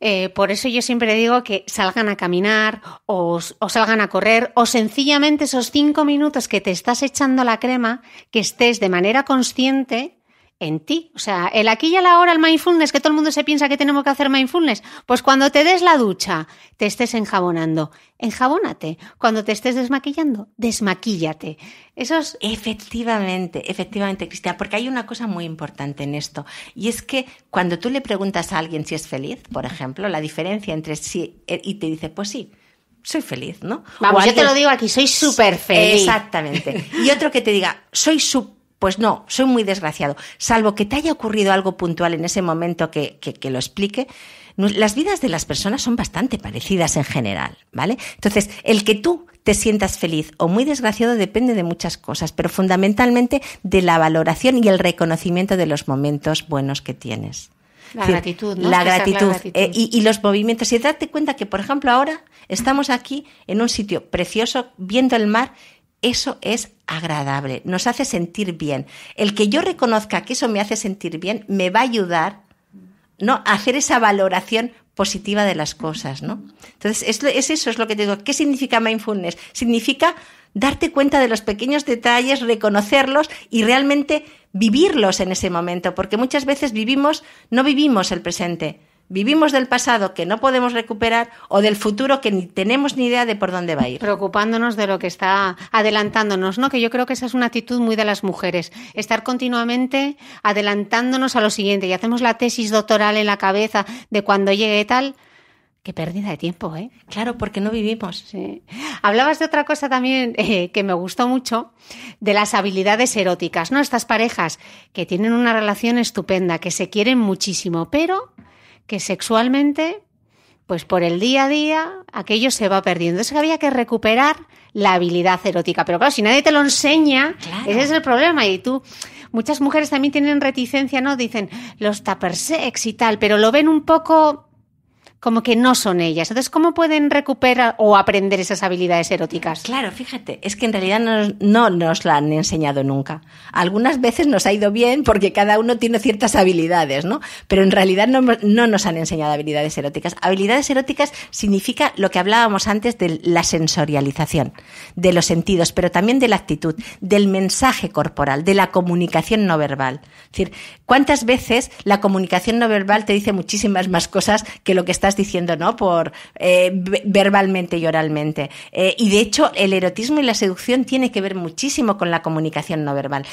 Speaker 2: Eh, por eso yo
Speaker 1: siempre digo que salgan a caminar o, salgan a correr o sencillamente esos cinco minutos que te estás echando la crema, que estés de manera consciente en ti. O sea, el aquí y la hora, el mindfulness, que todo el mundo se piensa que tenemos que hacer mindfulness. Pues cuando te des la ducha, te estés enjabonando, enjabónate. Cuando te estés desmaquillando,
Speaker 2: desmaquíllate. Eso es... Efectivamente, efectivamente, Cristina, porque hay una cosa muy importante en esto. Y es que cuando tú le preguntas a alguien si es feliz, por ejemplo, la diferencia entre sí eh, y te dice, pues sí, soy feliz, ¿no? Vamos, yo te lo digo aquí,
Speaker 1: soy súper feliz.
Speaker 2: Exactamente. Y otro que te diga, soy súper pues no, soy muy desgraciado. Salvo que te haya ocurrido algo puntual en ese momento que, lo explique, las vidas de las personas son bastante parecidas en general, ¿vale? Entonces, el que tú te sientas feliz o muy desgraciado depende de muchas cosas, pero fundamentalmente de la valoración y el reconocimiento de los momentos buenos que tienes. La gratitud, La eh, gratitud, y, y, los movimientos. Y date cuenta que, por ejemplo, ahora estamos aquí en un sitio precioso, viendo el mar eso es agradable, nos hace sentir bien. El que yo reconozca que eso me hace sentir bien me va a ayudar a hacer esa valoración positiva de las cosas, Entonces, es, es eso, es lo que te digo. ¿Qué significa mindfulness? Significa darte cuenta de los pequeños detalles, reconocerlos y realmente vivirlos en ese momento, porque muchas veces vivimos, no vivimos el presente, vivimos del pasado que no podemos recuperar o del futuro que ni tenemos ni idea de por dónde va a ir. Preocupándonos de lo que está
Speaker 1: adelantándonos, ¿no? Que yo creo que esa es una actitud muy de las mujeres, estar continuamente adelantándonos a lo siguiente y hacemos la tesis doctoral en la cabeza de cuando llegue tal.
Speaker 2: Qué pérdida de tiempo, ¿eh? Claro, porque no vivimos.
Speaker 1: Hablabas de otra cosa también eh, que me gustó mucho, de las habilidades eróticas, ¿no? Estas parejas que tienen una relación estupenda, que se quieren muchísimo, pero que sexualmente, pues por el día a día, aquello se va perdiendo. Entonces había que recuperar la habilidad erótica. Pero claro, si nadie te lo enseña, ese es el problema. Y tú, muchas mujeres también tienen reticencia, ¿no? Dicen los tapersex sex y tal, pero lo ven un poco como que no
Speaker 2: son ellas. Entonces, ¿cómo pueden recuperar o aprender esas habilidades eróticas? Claro, fíjate, es que en realidad no, nos la han enseñado nunca. Algunas veces nos ha ido bien porque cada uno tiene ciertas habilidades, ¿no? Pero en realidad no, no nos han enseñado habilidades eróticas. Habilidades eróticas significa lo que hablábamos antes de la sensorialización, de los sentidos, pero también de la actitud, del mensaje corporal, de la comunicación no verbal. Es decir, ¿Cuántas veces la comunicación no verbal te dice muchísimas más cosas que lo que estás diciendo, ¿no? Por eh, verbalmente y oralmente. Eh, y de hecho, el erotismo y la seducción tiene que ver muchísimo con la comunicación no verbal.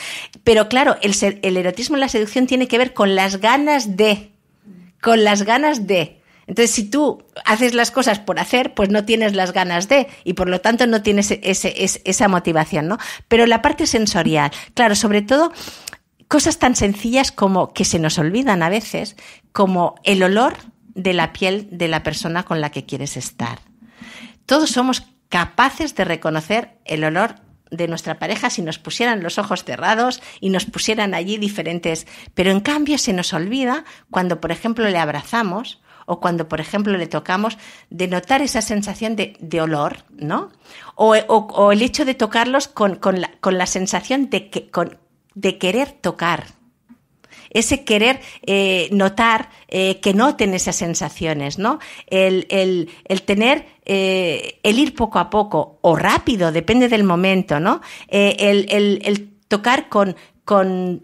Speaker 2: Pero claro, el, erotismo y la seducción tiene que ver con las ganas de. Con las ganas de. Entonces, si tú haces las cosas por hacer, pues no tienes las ganas de y por lo tanto no tienes esa motivación, ¿no? Pero la parte sensorial, claro, sobre todo cosas tan sencillas como que se nos olvidan a veces, como el olor de la piel de la persona con la que quieres estar. Todos somos capaces de reconocer el olor de nuestra pareja si nos pusieran los ojos cerrados y nos pusieran allí diferentes, pero en cambio se nos olvida cuando, por ejemplo, le abrazamos o cuando, por ejemplo, le tocamos, de notar esa sensación de, olor, ¿no? O, el hecho de tocarlos con, la, sensación de que, de querer tocar, ese querer eh, notar eh, que noten esas sensaciones, ¿no? El, tener, eh, el ir poco a poco o rápido, depende del momento, ¿no? El, tocar con, con,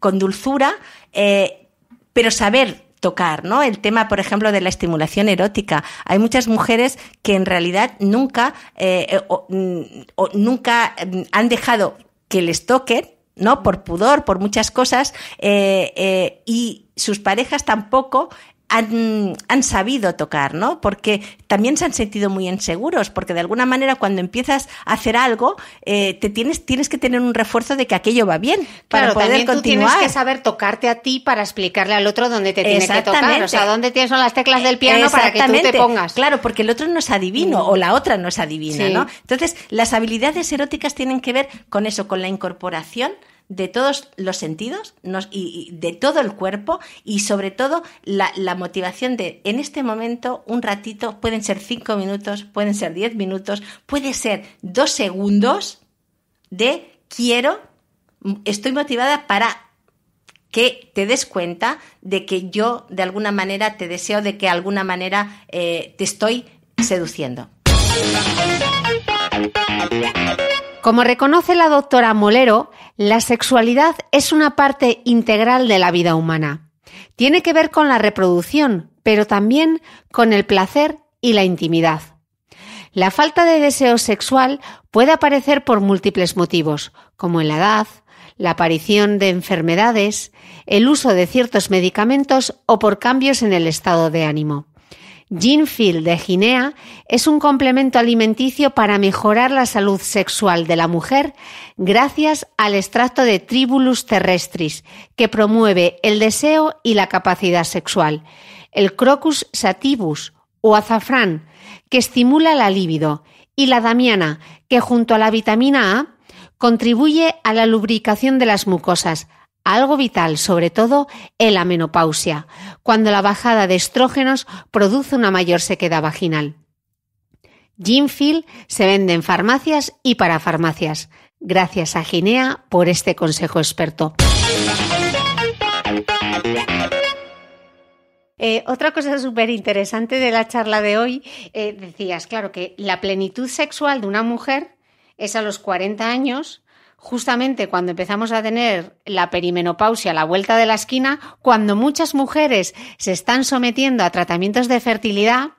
Speaker 2: con dulzura, pero saber tocar, ¿no? El tema, por ejemplo, de la estimulación erótica. Hay muchas mujeres que en realidad nunca, nunca han dejado que les toquen ¿no? Por pudor, por muchas cosas, eh, eh, y sus parejas tampoco han, sabido tocar, ¿no? Porque también se han sentido muy inseguros, porque de alguna manera cuando empiezas a hacer algo, eh, te tienes, tienes que tener un refuerzo de que aquello va bien para poder también continuar. tienes que
Speaker 1: saber tocarte a ti para explicarle al otro dónde te tiene que tocar, o sea, dónde tienes son las teclas del piano para que tú te pongas.
Speaker 2: Claro, porque el otro no es adivino mm. o la otra no es adivina, ¿no? Entonces, las habilidades eróticas tienen que ver con eso, con la incorporación de todos los sentidos y, de todo el cuerpo y sobre todo la, motivación de en este momento un ratito, pueden ser cinco minutos, pueden ser diez minutos, puede ser dos segundos de quiero, estoy motivada para que te des cuenta de que yo de alguna manera te deseo, de que de alguna manera eh, te estoy seduciendo.
Speaker 1: Como reconoce la doctora Molero, la sexualidad es una parte integral de la vida humana. Tiene que ver con la reproducción, pero también con el placer y la intimidad. La falta de deseo sexual puede aparecer por múltiples motivos, como la edad, la aparición de enfermedades, el uso de ciertos medicamentos o por cambios en el estado de ánimo. Ginfield de Ginea es un complemento alimenticio para mejorar la salud sexual de la mujer gracias al extracto de Tribulus terrestris, que promueve el deseo y la capacidad sexual. El Crocus sativus o azafrán, que estimula la libido, y la damiana, que junto a la vitamina A contribuye a la lubricación de las mucosas, algo vital, sobre todo en la menopausia, cuando la bajada de estrógenos produce una mayor sequedad vaginal. Ginfield se vende en farmacias y para farmacias. Gracias a Ginea por este consejo experto. Eh, otra cosa súper interesante de la charla de hoy, eh, decías, claro, que la plenitud sexual de una mujer es a los 40 años, justamente cuando empezamos a tener la perimenopausia a la vuelta de la esquina, cuando muchas mujeres se están sometiendo a tratamientos de fertilidad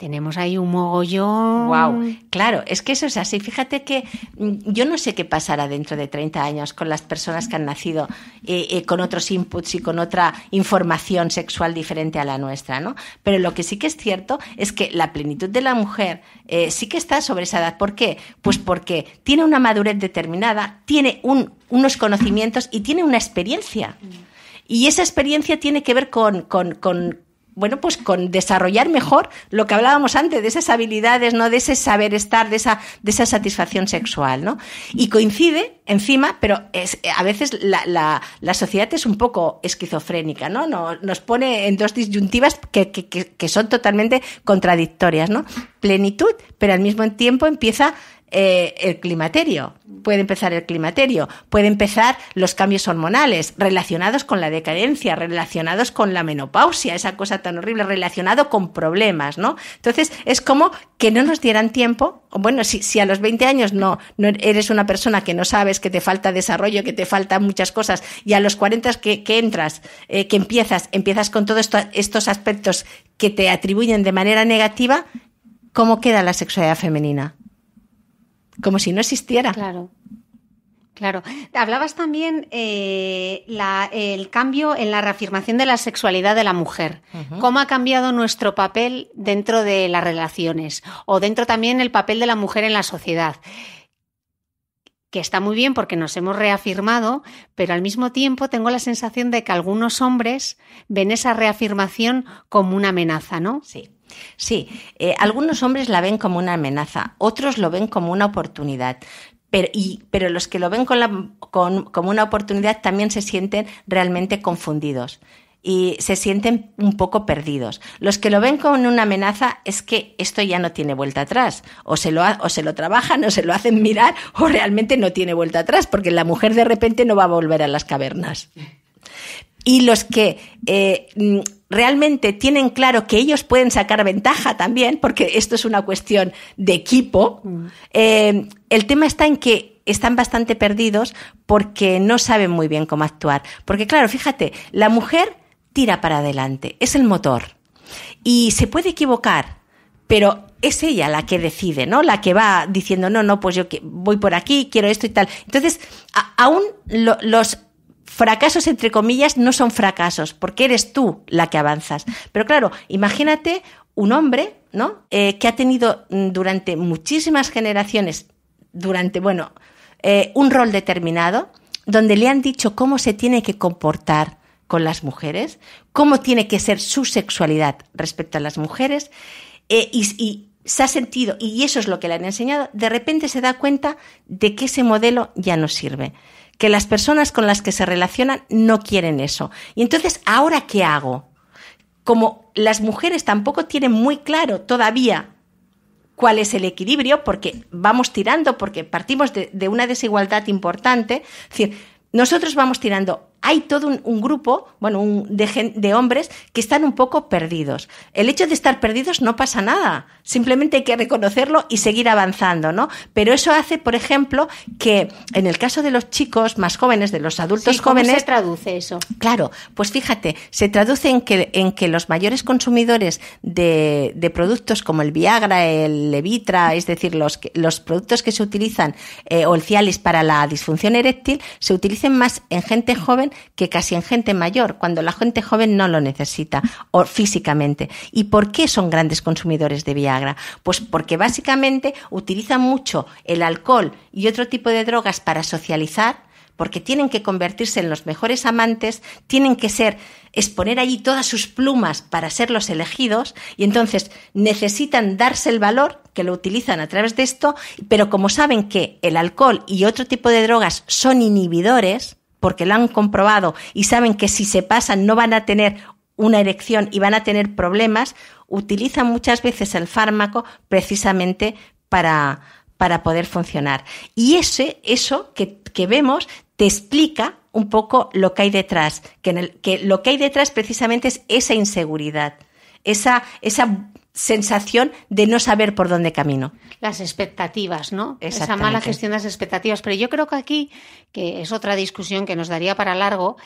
Speaker 2: tenemos ahí un mogollón. Wow, claro, es que eso es así. Fíjate que mm, yo no sé qué pasará dentro de 30 años con las personas que han nacido eh, eh, con otros inputs y con otra información sexual diferente a la nuestra, ¿no? Pero lo que sí que es cierto es que la plenitud de la mujer eh, sí que está sobre esa edad. ¿Por qué? Pues porque tiene una madurez determinada, tiene unos conocimientos y tiene una experiencia. Mm. Y esa experiencia tiene que ver con, con bueno, pues con desarrollar mejor lo que hablábamos antes, de esas habilidades, ¿no? De ese saber estar, de esa, de esa satisfacción sexual, ¿no? Y coincide encima, pero es, a veces la, sociedad es un poco esquizofrénica, ¿no? Nos, pone en dos disyuntivas que, que, que, son totalmente contradictorias, ¿no? Plenitud, pero al mismo tiempo empieza eh, el climaterio, puede empezar el climaterio, puede empezar los cambios hormonales relacionados con la decadencia, relacionados con la menopausia, esa cosa tan horrible, relacionado con problemas, ¿no? Entonces, es como que no nos dieran tiempo, bueno, si, si a los 20 años no, no, eres una persona que no sabes, que te falta desarrollo, que te faltan muchas cosas, y a los 40 que, entras, eh, que empiezas, empiezas con todos estos aspectos que te atribuyen de manera negativa, ¿cómo queda la sexualidad femenina? como si no existiera. Claro.
Speaker 1: Claro. Hablabas también del eh, el cambio en la reafirmación de la sexualidad de la mujer. ¿Cómo ha cambiado nuestro papel dentro de las relaciones o dentro también el papel de la mujer en la sociedad? Que está muy bien porque nos hemos reafirmado, pero al mismo tiempo tengo la sensación de que algunos hombres ven esa reafirmación como una amenaza, ¿no? Sí. Sí,
Speaker 2: eh, algunos hombres la ven como una amenaza, otros lo ven como una oportunidad. Pero, y, pero los que lo ven como una oportunidad también se sienten realmente confundidos y se sienten un poco perdidos. Los que lo ven como una amenaza es que esto ya no tiene vuelta atrás. O se lo, o se lo trabajan, o se lo hacen mirar, o realmente no tiene vuelta atrás, porque la mujer de repente no va a volver a las cavernas y los que eh, mm, realmente tienen claro que ellos pueden sacar ventaja también, porque esto es una cuestión de equipo, mm. eh, el tema está en que están bastante perdidos porque no saben muy bien cómo actuar. Porque claro, fíjate, la mujer tira para adelante, es el motor y se puede equivocar, pero es ella la que decide, ¿no? La que va diciendo, no, no, pues yo voy por aquí, quiero esto y tal. Entonces, aún los fracasos entre comillas no son fracasos, porque eres tú la que avanzas. Pero claro, imagínate un hombre, ¿no? Eh, que ha tenido mm, durante muchísimas generaciones, durante, bueno, eh, un rol determinado, donde le han dicho cómo se tiene que comportar con las mujeres, cómo tiene que ser su sexualidad respecto a las mujeres, eh, y se ha sentido, y eso es lo que le han enseñado, de repente se da cuenta de que ese modelo ya no sirve que las personas con las que se relacionan no quieren eso. Y entonces, ¿ahora qué hago? Como las mujeres tampoco tienen muy claro todavía cuál es el equilibrio, porque vamos tirando, porque partimos de, una desigualdad importante, nosotros vamos tirando hay todo un, grupo, bueno, un, de, hombres que están un poco perdidos. El hecho de estar perdidos no pasa nada, simplemente hay que reconocerlo y seguir avanzando, ¿no? Pero eso hace, por ejemplo, que en el caso de los chicos más jóvenes, de los adultos sí, ¿cómo jóvenes, se
Speaker 1: traduce eso?
Speaker 2: Claro, pues fíjate, se traduce en que, en que los mayores consumidores de, productos como el Viagra, el Levitra, es decir, los, los productos que se utilizan eh, o el Cialis para la disfunción eréctil, se utilicen más en gente joven que casi en gente mayor, cuando la gente joven no lo necesita o físicamente. ¿Y por qué son grandes consumidores de Viagra? Pues porque básicamente utilizan mucho el alcohol y otro tipo de drogas para socializar porque tienen que convertirse en los mejores amantes, tienen que ser, exponer allí todas sus plumas para ser los elegidos, y entonces necesitan darse el valor, que lo utilizan a través de esto, pero como saben que el alcohol y otro tipo de drogas son inhibidores, porque lo han comprobado y saben que si se pasan no van a tener una erección y van a tener problemas, utilizan muchas veces el fármaco precisamente para, para poder funcionar. Y ese, eso que, vemos te explica un poco lo que hay detrás, que, en el, que lo que hay detrás precisamente es esa inseguridad, esa, esa sensación de no saber por dónde camino.
Speaker 1: Las expectativas, ¿no? Esa mala gestión de las expectativas. Pero yo creo que aquí, que es otra discusión que nos daría para largo,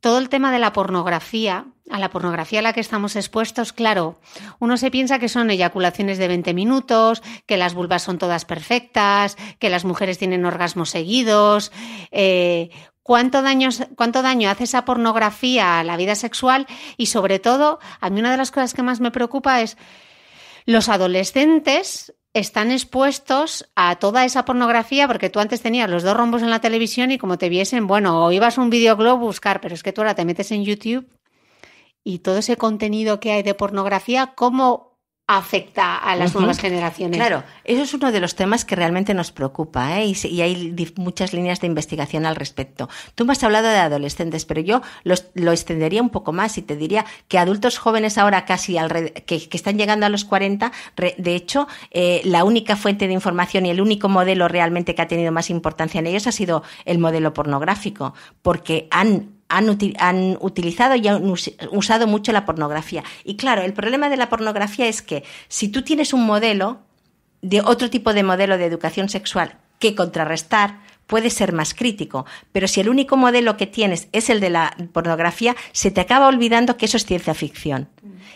Speaker 1: todo el tema de la pornografía, a la pornografía a la que estamos expuestos, claro, uno se piensa que son eyaculaciones de 20 minutos, que las vulvas son todas perfectas, que las mujeres tienen orgasmos seguidos. Eh, ¿cuánto, ¿Cuánto daño hace esa pornografía a la vida sexual? Y sobre todo, a mí una de las cosas que más me preocupa es los adolescentes están expuestos a toda esa pornografía porque tú antes tenías los dos rombos en la televisión y como te viesen, bueno, o ibas a un videoclub buscar, pero es que tú ahora te metes en YouTube y todo ese contenido que hay de pornografía, ¿cómo afecta a las nuevas
Speaker 2: generaciones. Claro, eso es uno de los temas que realmente nos preocupa ¿eh? y, hay muchas líneas de investigación al respecto. Tú me has hablado de adolescentes, pero yo lo extendería un poco más y te diría que adultos jóvenes ahora casi que, están llegando a los 40, de hecho, eh, la única fuente de información y el único modelo realmente que ha tenido más importancia en ellos ha sido el modelo pornográfico, porque han han, utilizado y han usado mucho la pornografía. Y claro, el problema de la pornografía es que si tú tienes un modelo, de otro tipo de modelo de educación sexual que contrarrestar, puede ser más crítico. Pero si el único modelo que tienes es el de la pornografía, se te acaba olvidando que eso es ciencia ficción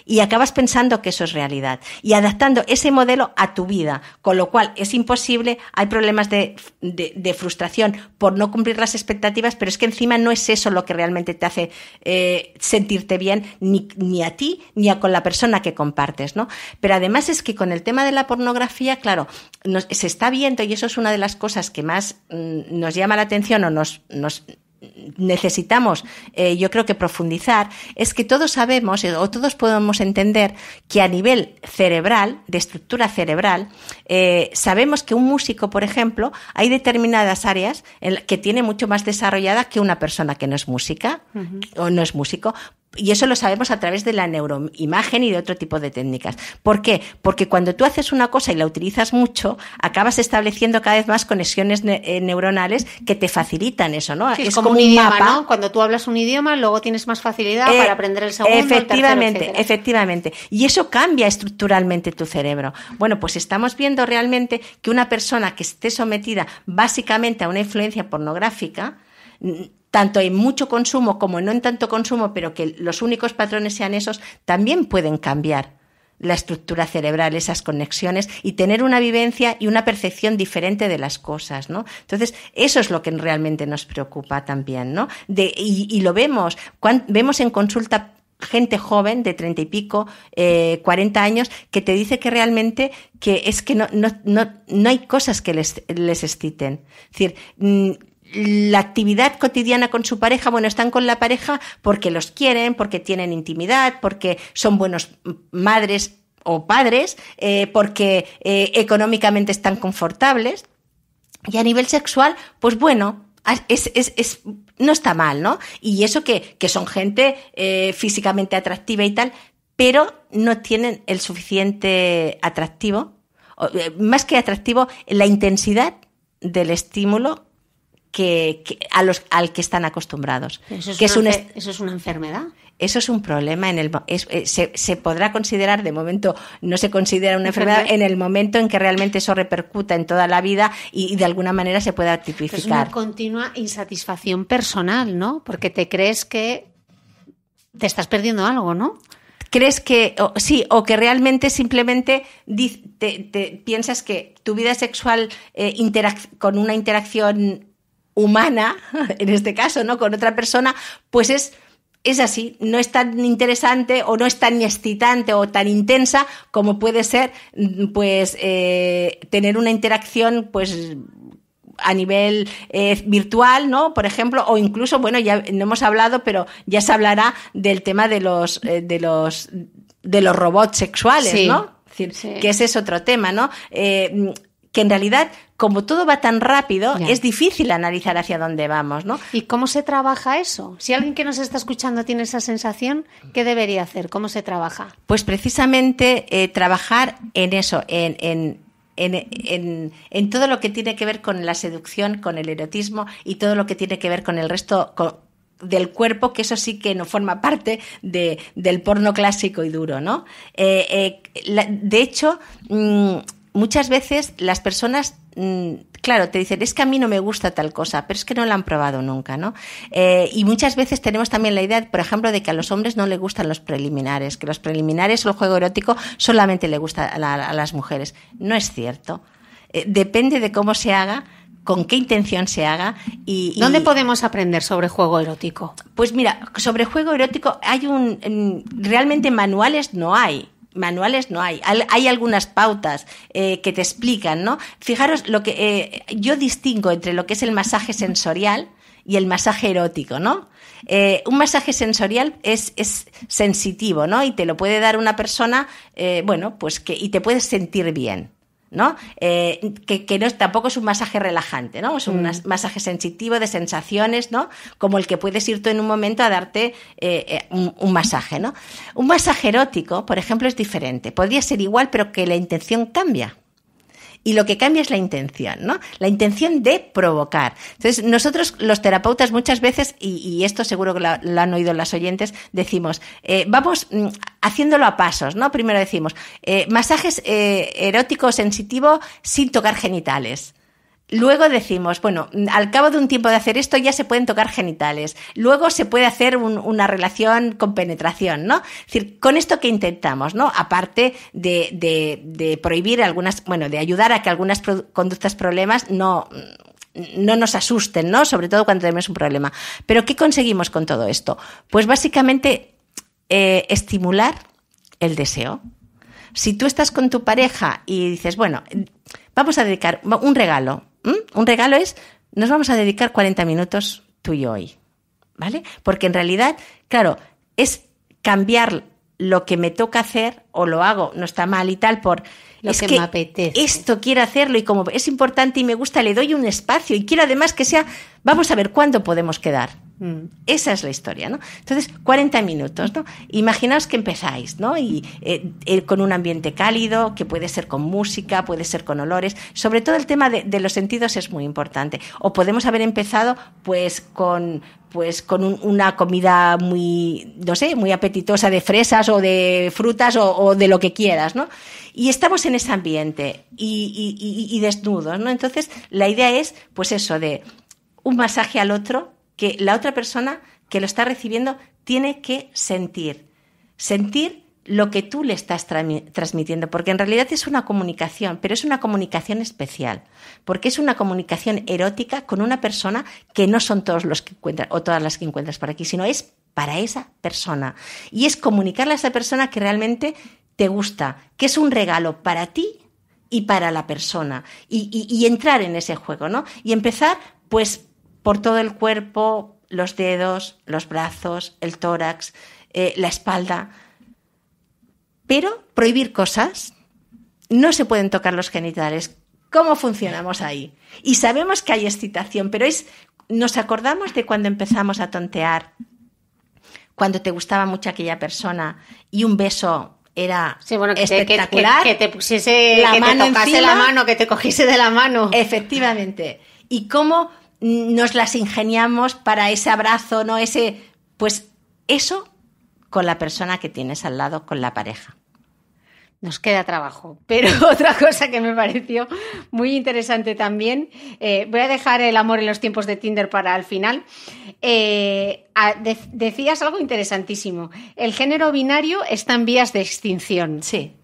Speaker 2: y acabas pensando que eso es realidad y adaptando ese modelo a tu vida, con lo cual es imposible, hay problemas de, frustración por no cumplir las expectativas, pero es que encima no es eso lo que realmente te hace eh, sentirte bien ni, a ti ni a con la persona que compartes, ¿no? Pero además es que con el tema de la pornografía, claro, se está viendo y eso es una de las cosas que más mm, nos llama la atención o nos necesitamos, eh, yo creo que profundizar, es que todos sabemos eh, o todos podemos entender que a nivel cerebral, de estructura cerebral, eh, sabemos que un músico, por ejemplo, hay determinadas áreas en que tiene mucho más desarrollada que una persona que no es música o no es músico. Y eso lo sabemos a través de la neuroimagen y de otro tipo de técnicas. ¿Por qué? Porque cuando tú haces una cosa y la utilizas mucho, acabas estableciendo cada vez más conexiones eh, neuronales que te facilitan eso, ¿no? es, como, un, idioma, ¿no?
Speaker 1: Cuando tú hablas un idioma, luego tienes más facilidad eh, para aprender el segundo, Efectivamente,
Speaker 2: efectivamente. Y eso cambia estructuralmente tu cerebro. Bueno, pues estamos viendo realmente que una persona que esté sometida básicamente a una influencia pornográfica tanto en mucho consumo como no en tanto consumo, pero que los únicos patrones sean esos, también pueden cambiar la estructura cerebral, esas conexiones y tener una vivencia y una percepción diferente de las cosas, ¿no? Entonces, eso es lo que realmente nos preocupa también, ¿no? y, lo vemos, vemos en consulta gente joven de treinta y pico, eh, cuarenta años, que te dice que realmente que es que no, no, no, hay cosas que les, les exciten. Es decir, mm, la actividad cotidiana con su pareja, bueno, están con la pareja porque los quieren, porque tienen intimidad, porque son buenos madres o padres, eh, porque eh, económicamente están confortables. Y a nivel sexual, pues bueno, ah, es, no está mal, ¿no? Y eso que, son gente eh, físicamente atractiva y tal, pero no tienen el suficiente atractivo, más que atractivo, la intensidad del estímulo que, a los, al que están acostumbrados. Eso es, una,
Speaker 1: ¿Eso es una enfermedad?
Speaker 2: Eso es un problema. En el, es, eh, se, podrá considerar, de momento no se considera una enfermedad, en el momento en que realmente eso repercuta en toda la vida y, de alguna manera se pueda tipificar. Es una
Speaker 1: continua insatisfacción personal, ¿no? Porque te crees que
Speaker 2: te estás perdiendo algo, ¿no? crees que, sí, o que realmente simplemente te, piensas que tu vida sexual eh, con una interacción humana, en este caso, ¿no? Con otra persona, pues es es así, no es tan interesante o no es tan excitante o tan intensa como puede ser mm, pues eh, tener una interacción pues a nivel eh, virtual, ¿no? Por ejemplo, o incluso, bueno, ya no hemos hablado, pero ya se hablará del tema de los eh, de los de los robots sexuales, ¿no? que ese es otro tema, ¿no? que en realidad, como todo va tan rápido, es difícil analizar hacia dónde vamos, ¿no? ¿Y cómo se trabaja eso? Si alguien que nos está escuchando tiene
Speaker 1: esa sensación, ¿qué debería hacer? ¿Cómo se trabaja?
Speaker 2: Pues precisamente eh, trabajar en eso, en, todo lo que tiene que ver con la seducción, con el erotismo y todo lo que tiene que ver con el resto del cuerpo, que eso sí que no forma parte del porno clásico y duro, ¿no? Eh, eh, de hecho, mm, muchas veces las personas, mm, claro, te dicen, es que a mí no me gusta tal cosa, pero es que no la han probado nunca, ¿no? Eh, y muchas veces tenemos también la idea, por ejemplo, de que a los hombres no les gustan los preliminares, que los preliminares o el juego erótico solamente le gusta a, las mujeres. No es cierto. Eh, depende de cómo se haga con qué intención se haga y, dónde podemos aprender sobre juego erótico pues mira sobre juego erótico hay un realmente manuales no hay manuales no hay. Hay algunas pautas eh, que te explican, ¿no? Fijaros lo que eh, yo distingo entre lo que es el masaje sensorial y el masaje erótico, ¿no? Eh, un masaje sensorial es, es, sensitivo, ¿no? Y te lo puede dar una persona, bueno, pues que, y te puedes sentir bien. ¿no? Eh, que, que no, tampoco es un masaje relajante, ¿no? Es un mm. masaje sensitivo de sensaciones, ¿no? Como el que puedes ir tú en un momento a darte eh, eh, un, un, masaje, ¿no? Un masaje erótico, por ejemplo, es diferente. Podría ser igual, pero que la intención cambia y lo que cambia es la intención, ¿no? La intención de provocar. Entonces, nosotros los terapeutas muchas veces, y, esto seguro que lo, han oído las oyentes, decimos, eh, vamos mm, haciéndolo a pasos, ¿no? Primero decimos, eh, masajes eh, erótico sensitivo sin tocar genitales. Luego decimos, bueno, al cabo de un tiempo de hacer esto ya se pueden tocar genitales. Luego se puede hacer una relación con penetración, ¿no? Es decir, con esto que intentamos, ¿no? Aparte de, prohibir algunas, bueno, de ayudar a que algunas conductas problemas no, no nos asusten, ¿no? Sobre todo cuando tenemos un problema. Pero ¿qué conseguimos con todo esto? Pues básicamente eh, estimular el deseo. Si tú estás con tu pareja y dices, bueno, vamos a dedicar un regalo, ¿Mm? Un regalo es, nos vamos a dedicar 40 minutos tú y yo hoy, ¿vale? Porque en realidad, claro, es cambiar lo que me toca hacer o lo hago, no está mal y tal, por lo que, me apetece. Esto quiero hacerlo y como es importante y me gusta, le doy un espacio y quiero además que sea, vamos a ver cuándo podemos quedar. Mm. Esa es la historia, ¿no? Entonces, 40 minutos, ¿no? Imaginaos que empezáis, ¿no? Y eh, eh, con un ambiente cálido, que puede ser con música, puede ser con olores. Sobre todo el tema de, los sentidos es muy importante. O podemos haber empezado, pues, con, pues, una comida muy, sé, muy apetitosa de fresas o de frutas o, de lo que quieras, ¿no? Y estamos en ese ambiente y, desnudos, ¿no? Entonces, la idea es, pues eso, de un masaje al otro que la otra persona que lo está recibiendo tiene que sentir. Sentir lo que tú le estás transmitiendo, porque en realidad es una comunicación, pero es una comunicación especial, porque es una comunicación erótica con una persona que no son todos los que encuentras o todas las que encuentras por aquí, sino es para esa persona. Y es comunicarle a esa persona que realmente te gusta, que es un regalo para ti y para la persona, y entrar en ese juego, ¿no? Y empezar, pues, por todo el cuerpo, los dedos, los brazos, el tórax, eh, la espalda. Pero prohibir cosas, no se pueden tocar los genitales. ¿Cómo funcionamos ahí? Y sabemos que hay excitación, pero es nos acordamos de cuando empezamos a tontear, cuando te gustaba mucho aquella persona y un beso era espectacular. que, te pusiese que te tocase la mano, que te cogiese de la mano. Efectivamente. Y cómo nos las ingeniamos para ese abrazo, ¿no? Ese, pues eso con la persona que tienes al lado, con la pareja. Nos queda trabajo,
Speaker 1: pero otra cosa que me pareció muy interesante también, eh, voy a dejar el amor en los tiempos de Tinder para el final. Eh, decías algo interesantísimo, el género binario está en vías de extinción. Sí.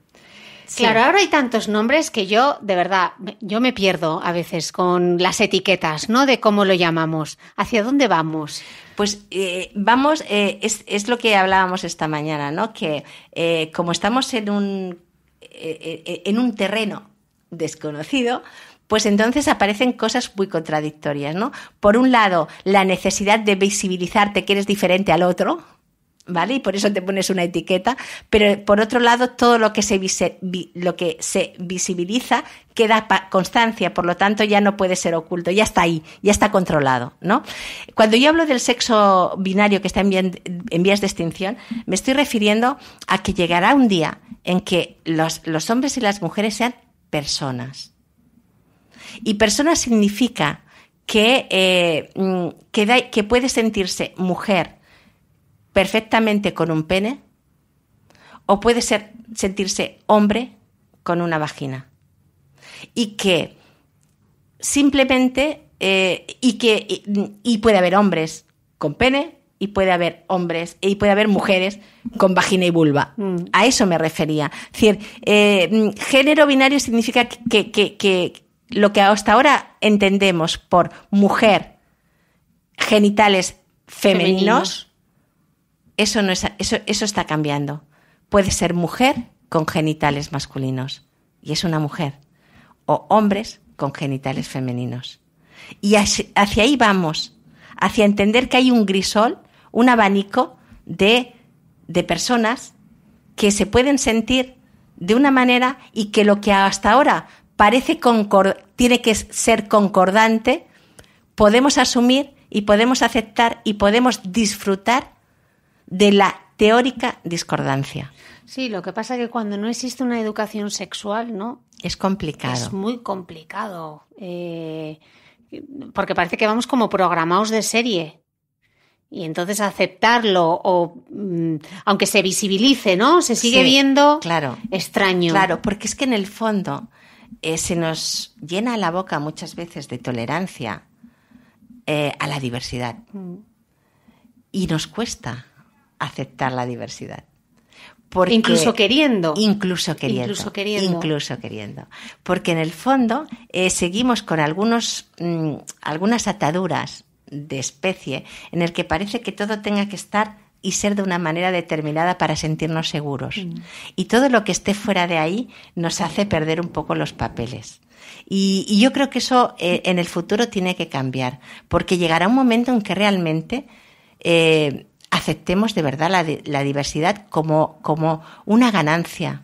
Speaker 1: Claro, ahora hay tantos nombres que yo, de verdad, yo me pierdo a veces con las etiquetas, ¿no?
Speaker 2: De cómo lo llamamos, hacia dónde vamos. Pues eh, vamos, eh, es, lo que hablábamos esta mañana, ¿no? Que eh, como estamos en un, en un terreno desconocido, pues entonces aparecen cosas muy contradictorias, ¿no? Por un lado, la necesidad de visibilizarte que eres diferente al otro, ¿vale? Y por eso te pones una etiqueta, pero por otro lado todo lo que se, lo que se visibiliza queda constancia, por lo tanto ya no puede ser oculto, ya está ahí, ya está controlado, ¿no? Cuando yo hablo del sexo binario que está en, vías de extinción, me estoy refiriendo a que llegará un día en que los, hombres y las mujeres sean personas. Y persona significa que, eh, mm, que puede sentirse mujer, perfectamente con un pene o puede ser, sentirse hombre con una vagina. Y que simplemente, eh, y que, y, puede haber hombres con pene y puede haber hombres y puede haber mujeres con vagina y vulva. Mm. A eso me refería. Es decir, eh, mm, género binario significa que, que, lo que hasta ahora entendemos por mujer, genitales femeninos. Eso, no es, eso, está cambiando. Puede ser mujer con genitales masculinos, y es una mujer, o hombres con genitales femeninos. Y hacia ahí vamos, hacia entender que hay un grisol, un abanico de, personas que se pueden sentir de una manera y que lo que hasta ahora parece tiene que ser concordante, podemos asumir y podemos aceptar y podemos disfrutar de la teórica discordancia.
Speaker 1: Sí, lo que pasa es que cuando no existe una educación sexual,
Speaker 2: ¿no? Es complicado. Es
Speaker 1: muy complicado. Eh, porque parece que vamos como programados de serie. Y entonces aceptarlo, o mm, aunque se visibilice, ¿no? Se sigue viendo
Speaker 2: extraño. Claro, porque es que en el fondo eh, se nos llena la boca muchas veces de tolerancia eh, a la diversidad. Mm. Y nos cuesta aceptar la diversidad. Porque, incluso queriendo. Incluso queriendo. Incluso queriendo. Porque en el fondo eh, seguimos con algunos, mm, algunas ataduras de especie en el que parece que todo tenga que estar y ser de una manera determinada para sentirnos seguros. Mm. Y todo lo que esté fuera de ahí nos hace perder un poco los papeles. Y, yo creo que eso eh, en el futuro tiene que cambiar, porque llegará un momento en que realmente eh, aceptemos de verdad la, diversidad como, como, una ganancia.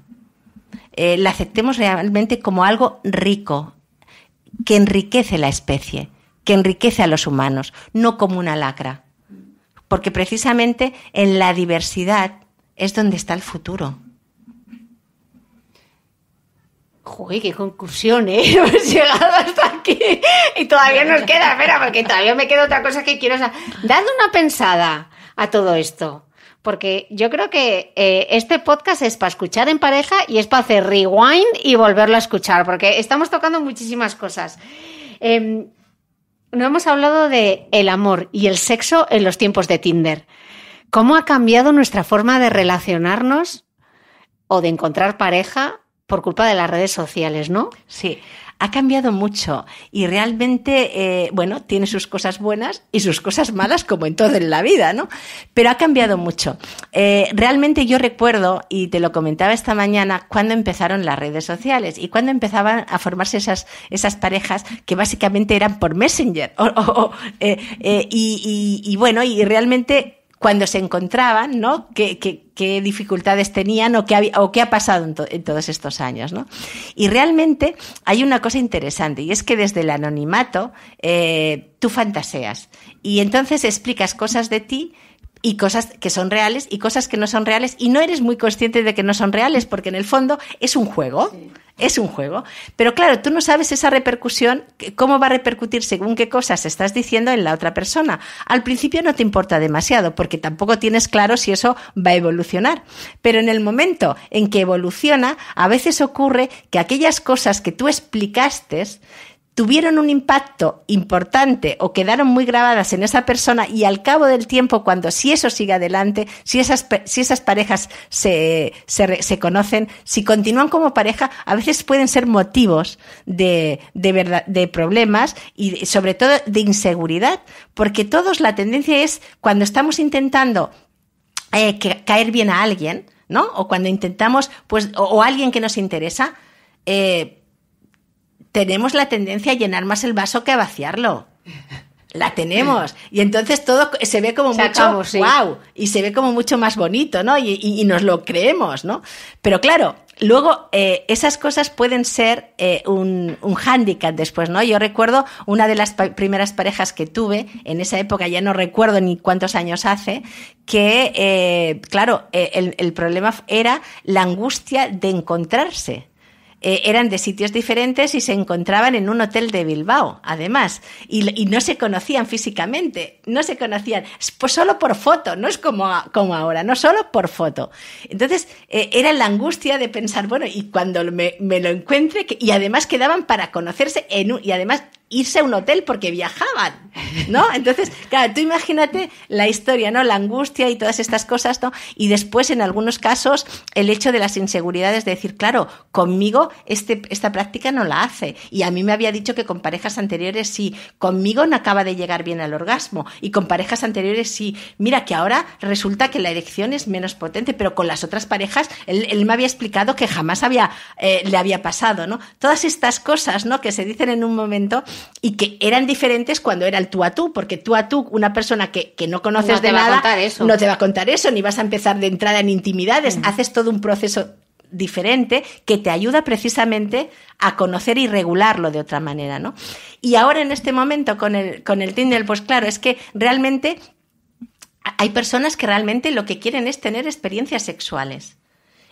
Speaker 2: Eh, la aceptemos realmente como algo rico, que enriquece la especie, que enriquece a los humanos, no como una lacra. Porque precisamente en la diversidad es donde está el futuro.
Speaker 1: Joder, qué conclusión, ¿eh? Hemos llegado hasta aquí y todavía nos queda, espera, porque todavía me queda otra cosa que quiero. O dad una pensada a todo esto? Porque yo creo que eh, este podcast es para escuchar en pareja y es para hacer rewind y volverlo a escuchar, porque estamos tocando muchísimas cosas. Em, no hemos hablado de el amor y el sexo en los tiempos de Tinder. ¿Cómo ha cambiado nuestra forma de relacionarnos o de encontrar pareja por culpa de las
Speaker 2: redes sociales, no? Sí ha cambiado mucho y realmente, eh, bueno, tiene sus cosas buenas y sus cosas malas, como en todo en la vida, ¿no? Pero ha cambiado mucho. Eh, realmente yo recuerdo, y te lo comentaba esta mañana, cuando empezaron las redes sociales y cuando empezaban a formarse esas, esas parejas que básicamente eran por Messenger. Eh, y, y bueno, y realmente cuando se encontraban, ¿no? Qué, dificultades tenían o qué, o qué ha pasado en, todos estos años, ¿no? Y realmente hay una cosa interesante y es que desde el anonimato eh, tú fantaseas y entonces explicas cosas de ti y cosas que son reales y cosas que no son reales y no eres muy consciente de que no son reales porque en el fondo es un juego es un juego. Pero claro, tú no sabes esa repercusión, cómo va a repercutir según qué cosas estás diciendo en la otra persona. Al principio no te importa demasiado, porque tampoco tienes claro si eso va a evolucionar. Pero en el momento en que evoluciona, a veces ocurre que aquellas cosas que tú explicaste tuvieron un impacto importante o quedaron muy grabadas en esa persona y al cabo del tiempo, cuando si eso sigue adelante, si esas, si esas parejas se, conocen, si continúan como pareja, a veces pueden ser motivos de, de problemas y sobre todo de inseguridad, porque todos la tendencia es cuando estamos intentando eh, caer bien a alguien, ¿no? O cuando intentamos, pues, o, alguien que nos interesa, eh, tenemos la tendencia a llenar más el vaso que a vaciarlo. La tenemos. Y entonces todo se ve como mucho Y se ve como mucho más bonito, ¿no? Y, nos lo creemos, ¿no? Pero claro, Luego, eh, esas cosas pueden ser eh, un, un hándicap después, ¿no? Yo recuerdo una de las primeras parejas que tuve, en esa época ya no recuerdo ni cuántos años hace, que, eh, claro, el, problema era la angustia de encontrarse. Eh, eran de sitios diferentes y se encontraban en un hotel de Bilbao, además, y, no se conocían físicamente, no se conocían, solo por foto, no es como, como ahora, no solo por foto. Entonces, eh, era la angustia de pensar, bueno, y cuando me, lo encuentre, y además quedaban para conocerse, en y además irse a un hotel porque viajaban, ¿no? Entonces, claro, tú imagínate la historia, ¿no? La angustia y todas estas cosas, ¿no? Y después, en algunos casos, el hecho de las inseguridades de decir, claro, conmigo este, esta práctica no la hace. Y a mí me había dicho que con parejas anteriores sí, conmigo no acaba de llegar bien al orgasmo. Y con parejas anteriores sí, mira que ahora resulta que la erección es menos potente, pero con las otras parejas, él, él me había explicado que jamás había, eh, le había pasado, ¿no? Todas estas cosas, ¿no? Que se dicen en un momento y que eran diferentes cuando era el tú a tú, porque tú a tú, una persona que, no conoces de nada, no te va a contar eso, ni vas a empezar de entrada en intimidades, mm. haces todo un proceso diferente que te ayuda precisamente a conocer y regularlo de otra manera, ¿no? Y ahora en este momento con el, con el Tinder, pues claro, es que realmente hay personas que realmente lo que quieren es tener experiencias sexuales.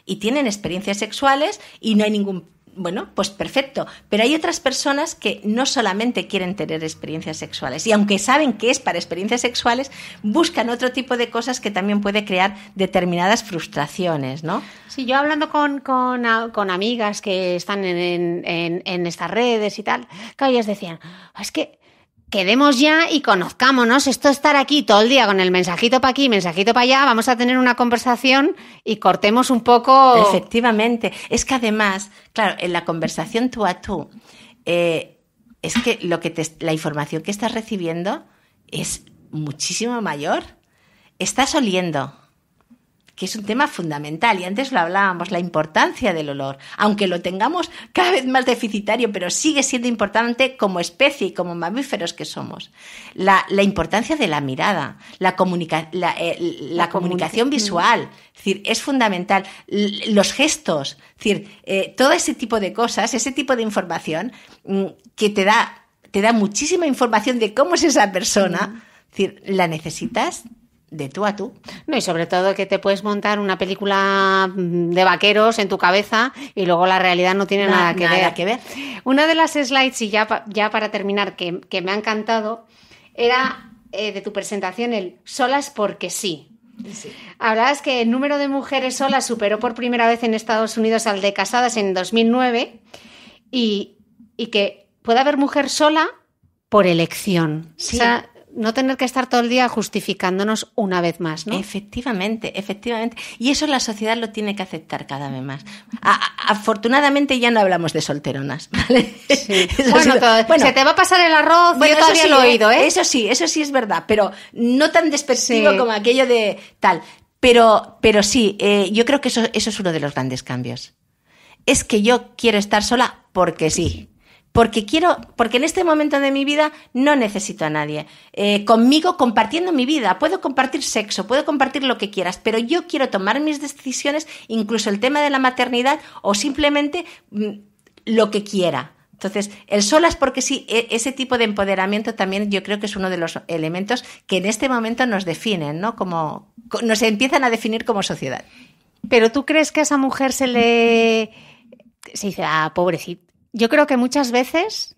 Speaker 2: Y tienen experiencias sexuales y no hay ningún bueno, pues perfecto. Pero hay otras personas que no solamente quieren tener experiencias sexuales y aunque saben que es para experiencias sexuales, buscan otro tipo de cosas que también puede crear determinadas frustraciones, ¿no?
Speaker 1: Sí, yo hablando con, amigas que están en, en estas redes y tal, que ellas decían, es que quedemos ya y conozcámonos. Esto estar aquí todo el día con el mensajito para aquí, mensajito para allá, vamos a tener una
Speaker 2: conversación y cortemos un poco. Efectivamente. Es que además, claro, en la conversación tú a tú, eh, es que, lo que te, la información que estás recibiendo es muchísimo mayor. Estás oliendo que es un tema fundamental y antes lo hablábamos, la importancia del olor, aunque lo tengamos cada vez más deficitario, pero sigue siendo importante como especie y como mamíferos que somos. La, importancia de la mirada, la, la, eh, comunicación, visual, es decir, es fundamental, los gestos, decir, eh, todo ese tipo de cosas, ese tipo de información mm, que te da, te da muchísima información de cómo es esa persona, la necesitas de tú a tú. No, y sobre todo que te
Speaker 1: puedes montar una película mm, de vaqueros en tu cabeza y luego la realidad no tiene nada, que, ver. Una de las slides, y ya, para terminar, que, me ha encantado, era eh, de tu presentación el solas porque sí. Sí. Hablabas que el número de mujeres solas superó por primera vez en Estados Unidos al de casadas en 2009 y, que puede haber mujer sola por elección. Sí
Speaker 2: no tener que estar todo el día justificándonos una vez más, ¿no? Efectivamente, efectivamente. Y eso la sociedad lo tiene que aceptar cada vez más. afortunadamente ya no hablamos de solteronas, ¿vale? Sí. Bueno, todo, se te va a pasar el arroz, bueno, yo todavía lo ¿eh? oído, ¿eh? Eso sí, eso sí es verdad, pero no tan despectivo como aquello de tal. Pero, pero sí, eh, yo creo que eso, eso es uno de los grandes cambios. Es que yo quiero estar sola porque sí porque quiero, porque en este momento de mi vida no necesito a nadie. Eh, conmigo compartiendo mi vida, puedo compartir sexo, puedo compartir lo que quieras, pero yo quiero tomar mis decisiones, incluso el tema de la maternidad o simplemente mm, lo que quiera. Entonces, el solas porque sí, e, ese tipo de empoderamiento también yo creo que es uno de los elementos que en este momento nos definen, ¿no? Como nos empiezan a definir como sociedad. Pero tú crees que a esa mujer se le se dice, a ah,
Speaker 1: pobrecita, yo creo que muchas veces,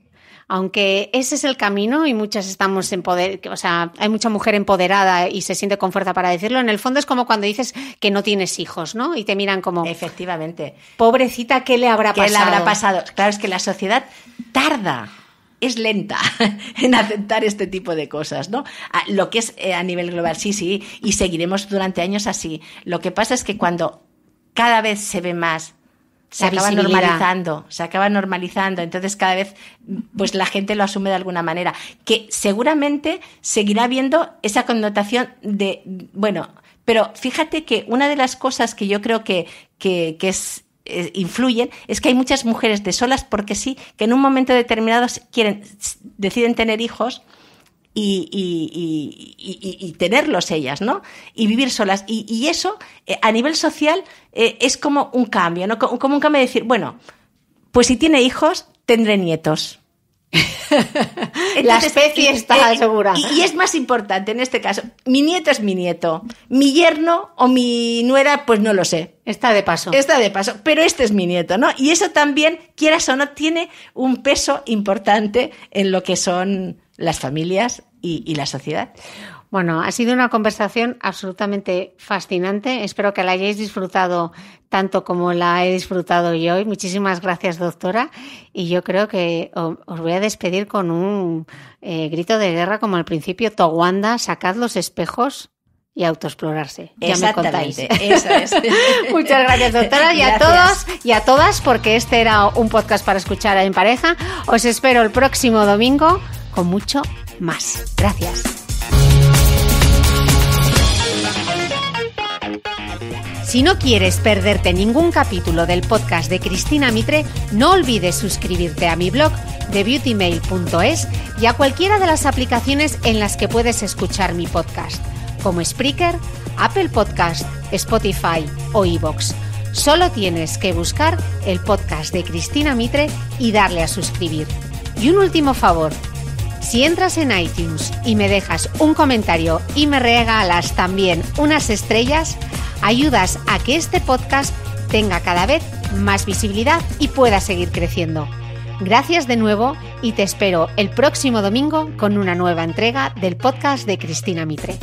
Speaker 1: aunque ese es el camino y muchas estamos en poder, o sea, hay mucha mujer empoderada y se siente con fuerza para decirlo, en el fondo es como cuando dices que no tienes hijos, ¿no? Y te miran como... Efectivamente. Pobrecita, ¿qué le habrá pasado? ¿Qué le habrá pasado?
Speaker 2: Claro, es que la sociedad tarda es lenta en aceptar este tipo de cosas, ¿no? Lo que es eh, a nivel global, sí, sí, y seguiremos durante años así. Lo que pasa es que cuando cada vez se ve más
Speaker 1: se acaba normalizando,
Speaker 2: se acaba normalizando. Entonces cada vez pues la gente lo asume de alguna manera, que seguramente seguirá viendo esa connotación de, bueno, pero fíjate que una de las cosas que yo creo que, que, es eh, influyen es que hay muchas mujeres de solas porque sí, que en un momento determinado quieren, deciden tener hijos y, tenerlos ellas, ¿no? Y vivir solas. Y, eso, eh, a nivel social, eh, es como un cambio, ¿no? Como, un cambio de decir, bueno, pues si tiene hijos, tendré nietos. la especie está eh, segura. Y, y, es más importante en este caso, mi nieto es mi nieto, mi yerno o mi nuera, pues no lo sé. Está de paso. Está de paso, pero este es mi nieto, ¿no? Y eso también, quieras o no, tiene un peso importante en lo que son las familias y, la sociedad. Bueno, ha sido una conversación absolutamente fascinante.
Speaker 1: Espero que la hayáis disfrutado tanto como la he disfrutado yo. hoy. Muchísimas gracias, doctora. Y yo creo que os voy a despedir con un eh, grito de guerra como al principio. toguanda, sacad los espejos y autoexplorarse. Ya me contáis. Muchas gracias, doctora, y a todos y a todas, porque este era un podcast para escuchar en pareja. Os espero el próximo domingo con mucho más. Gracias. Si no quieres perderte ningún capítulo del podcast de Cristina Mitre, no olvides suscribirte a mi blog thebeautymail.es y a cualquiera de las aplicaciones en las que puedes escuchar mi podcast, como Spreaker, Apple Podcast, Spotify o Evox Solo tienes que buscar el podcast de Cristina Mitre y darle a suscribir. Y un último favor, si entras en iTunes y me dejas un comentario y me regalas también unas estrellas, ayudas a que este podcast tenga cada vez más visibilidad y pueda seguir creciendo. Gracias de nuevo y te espero el próximo domingo con una nueva entrega del podcast de Cristina Mitre.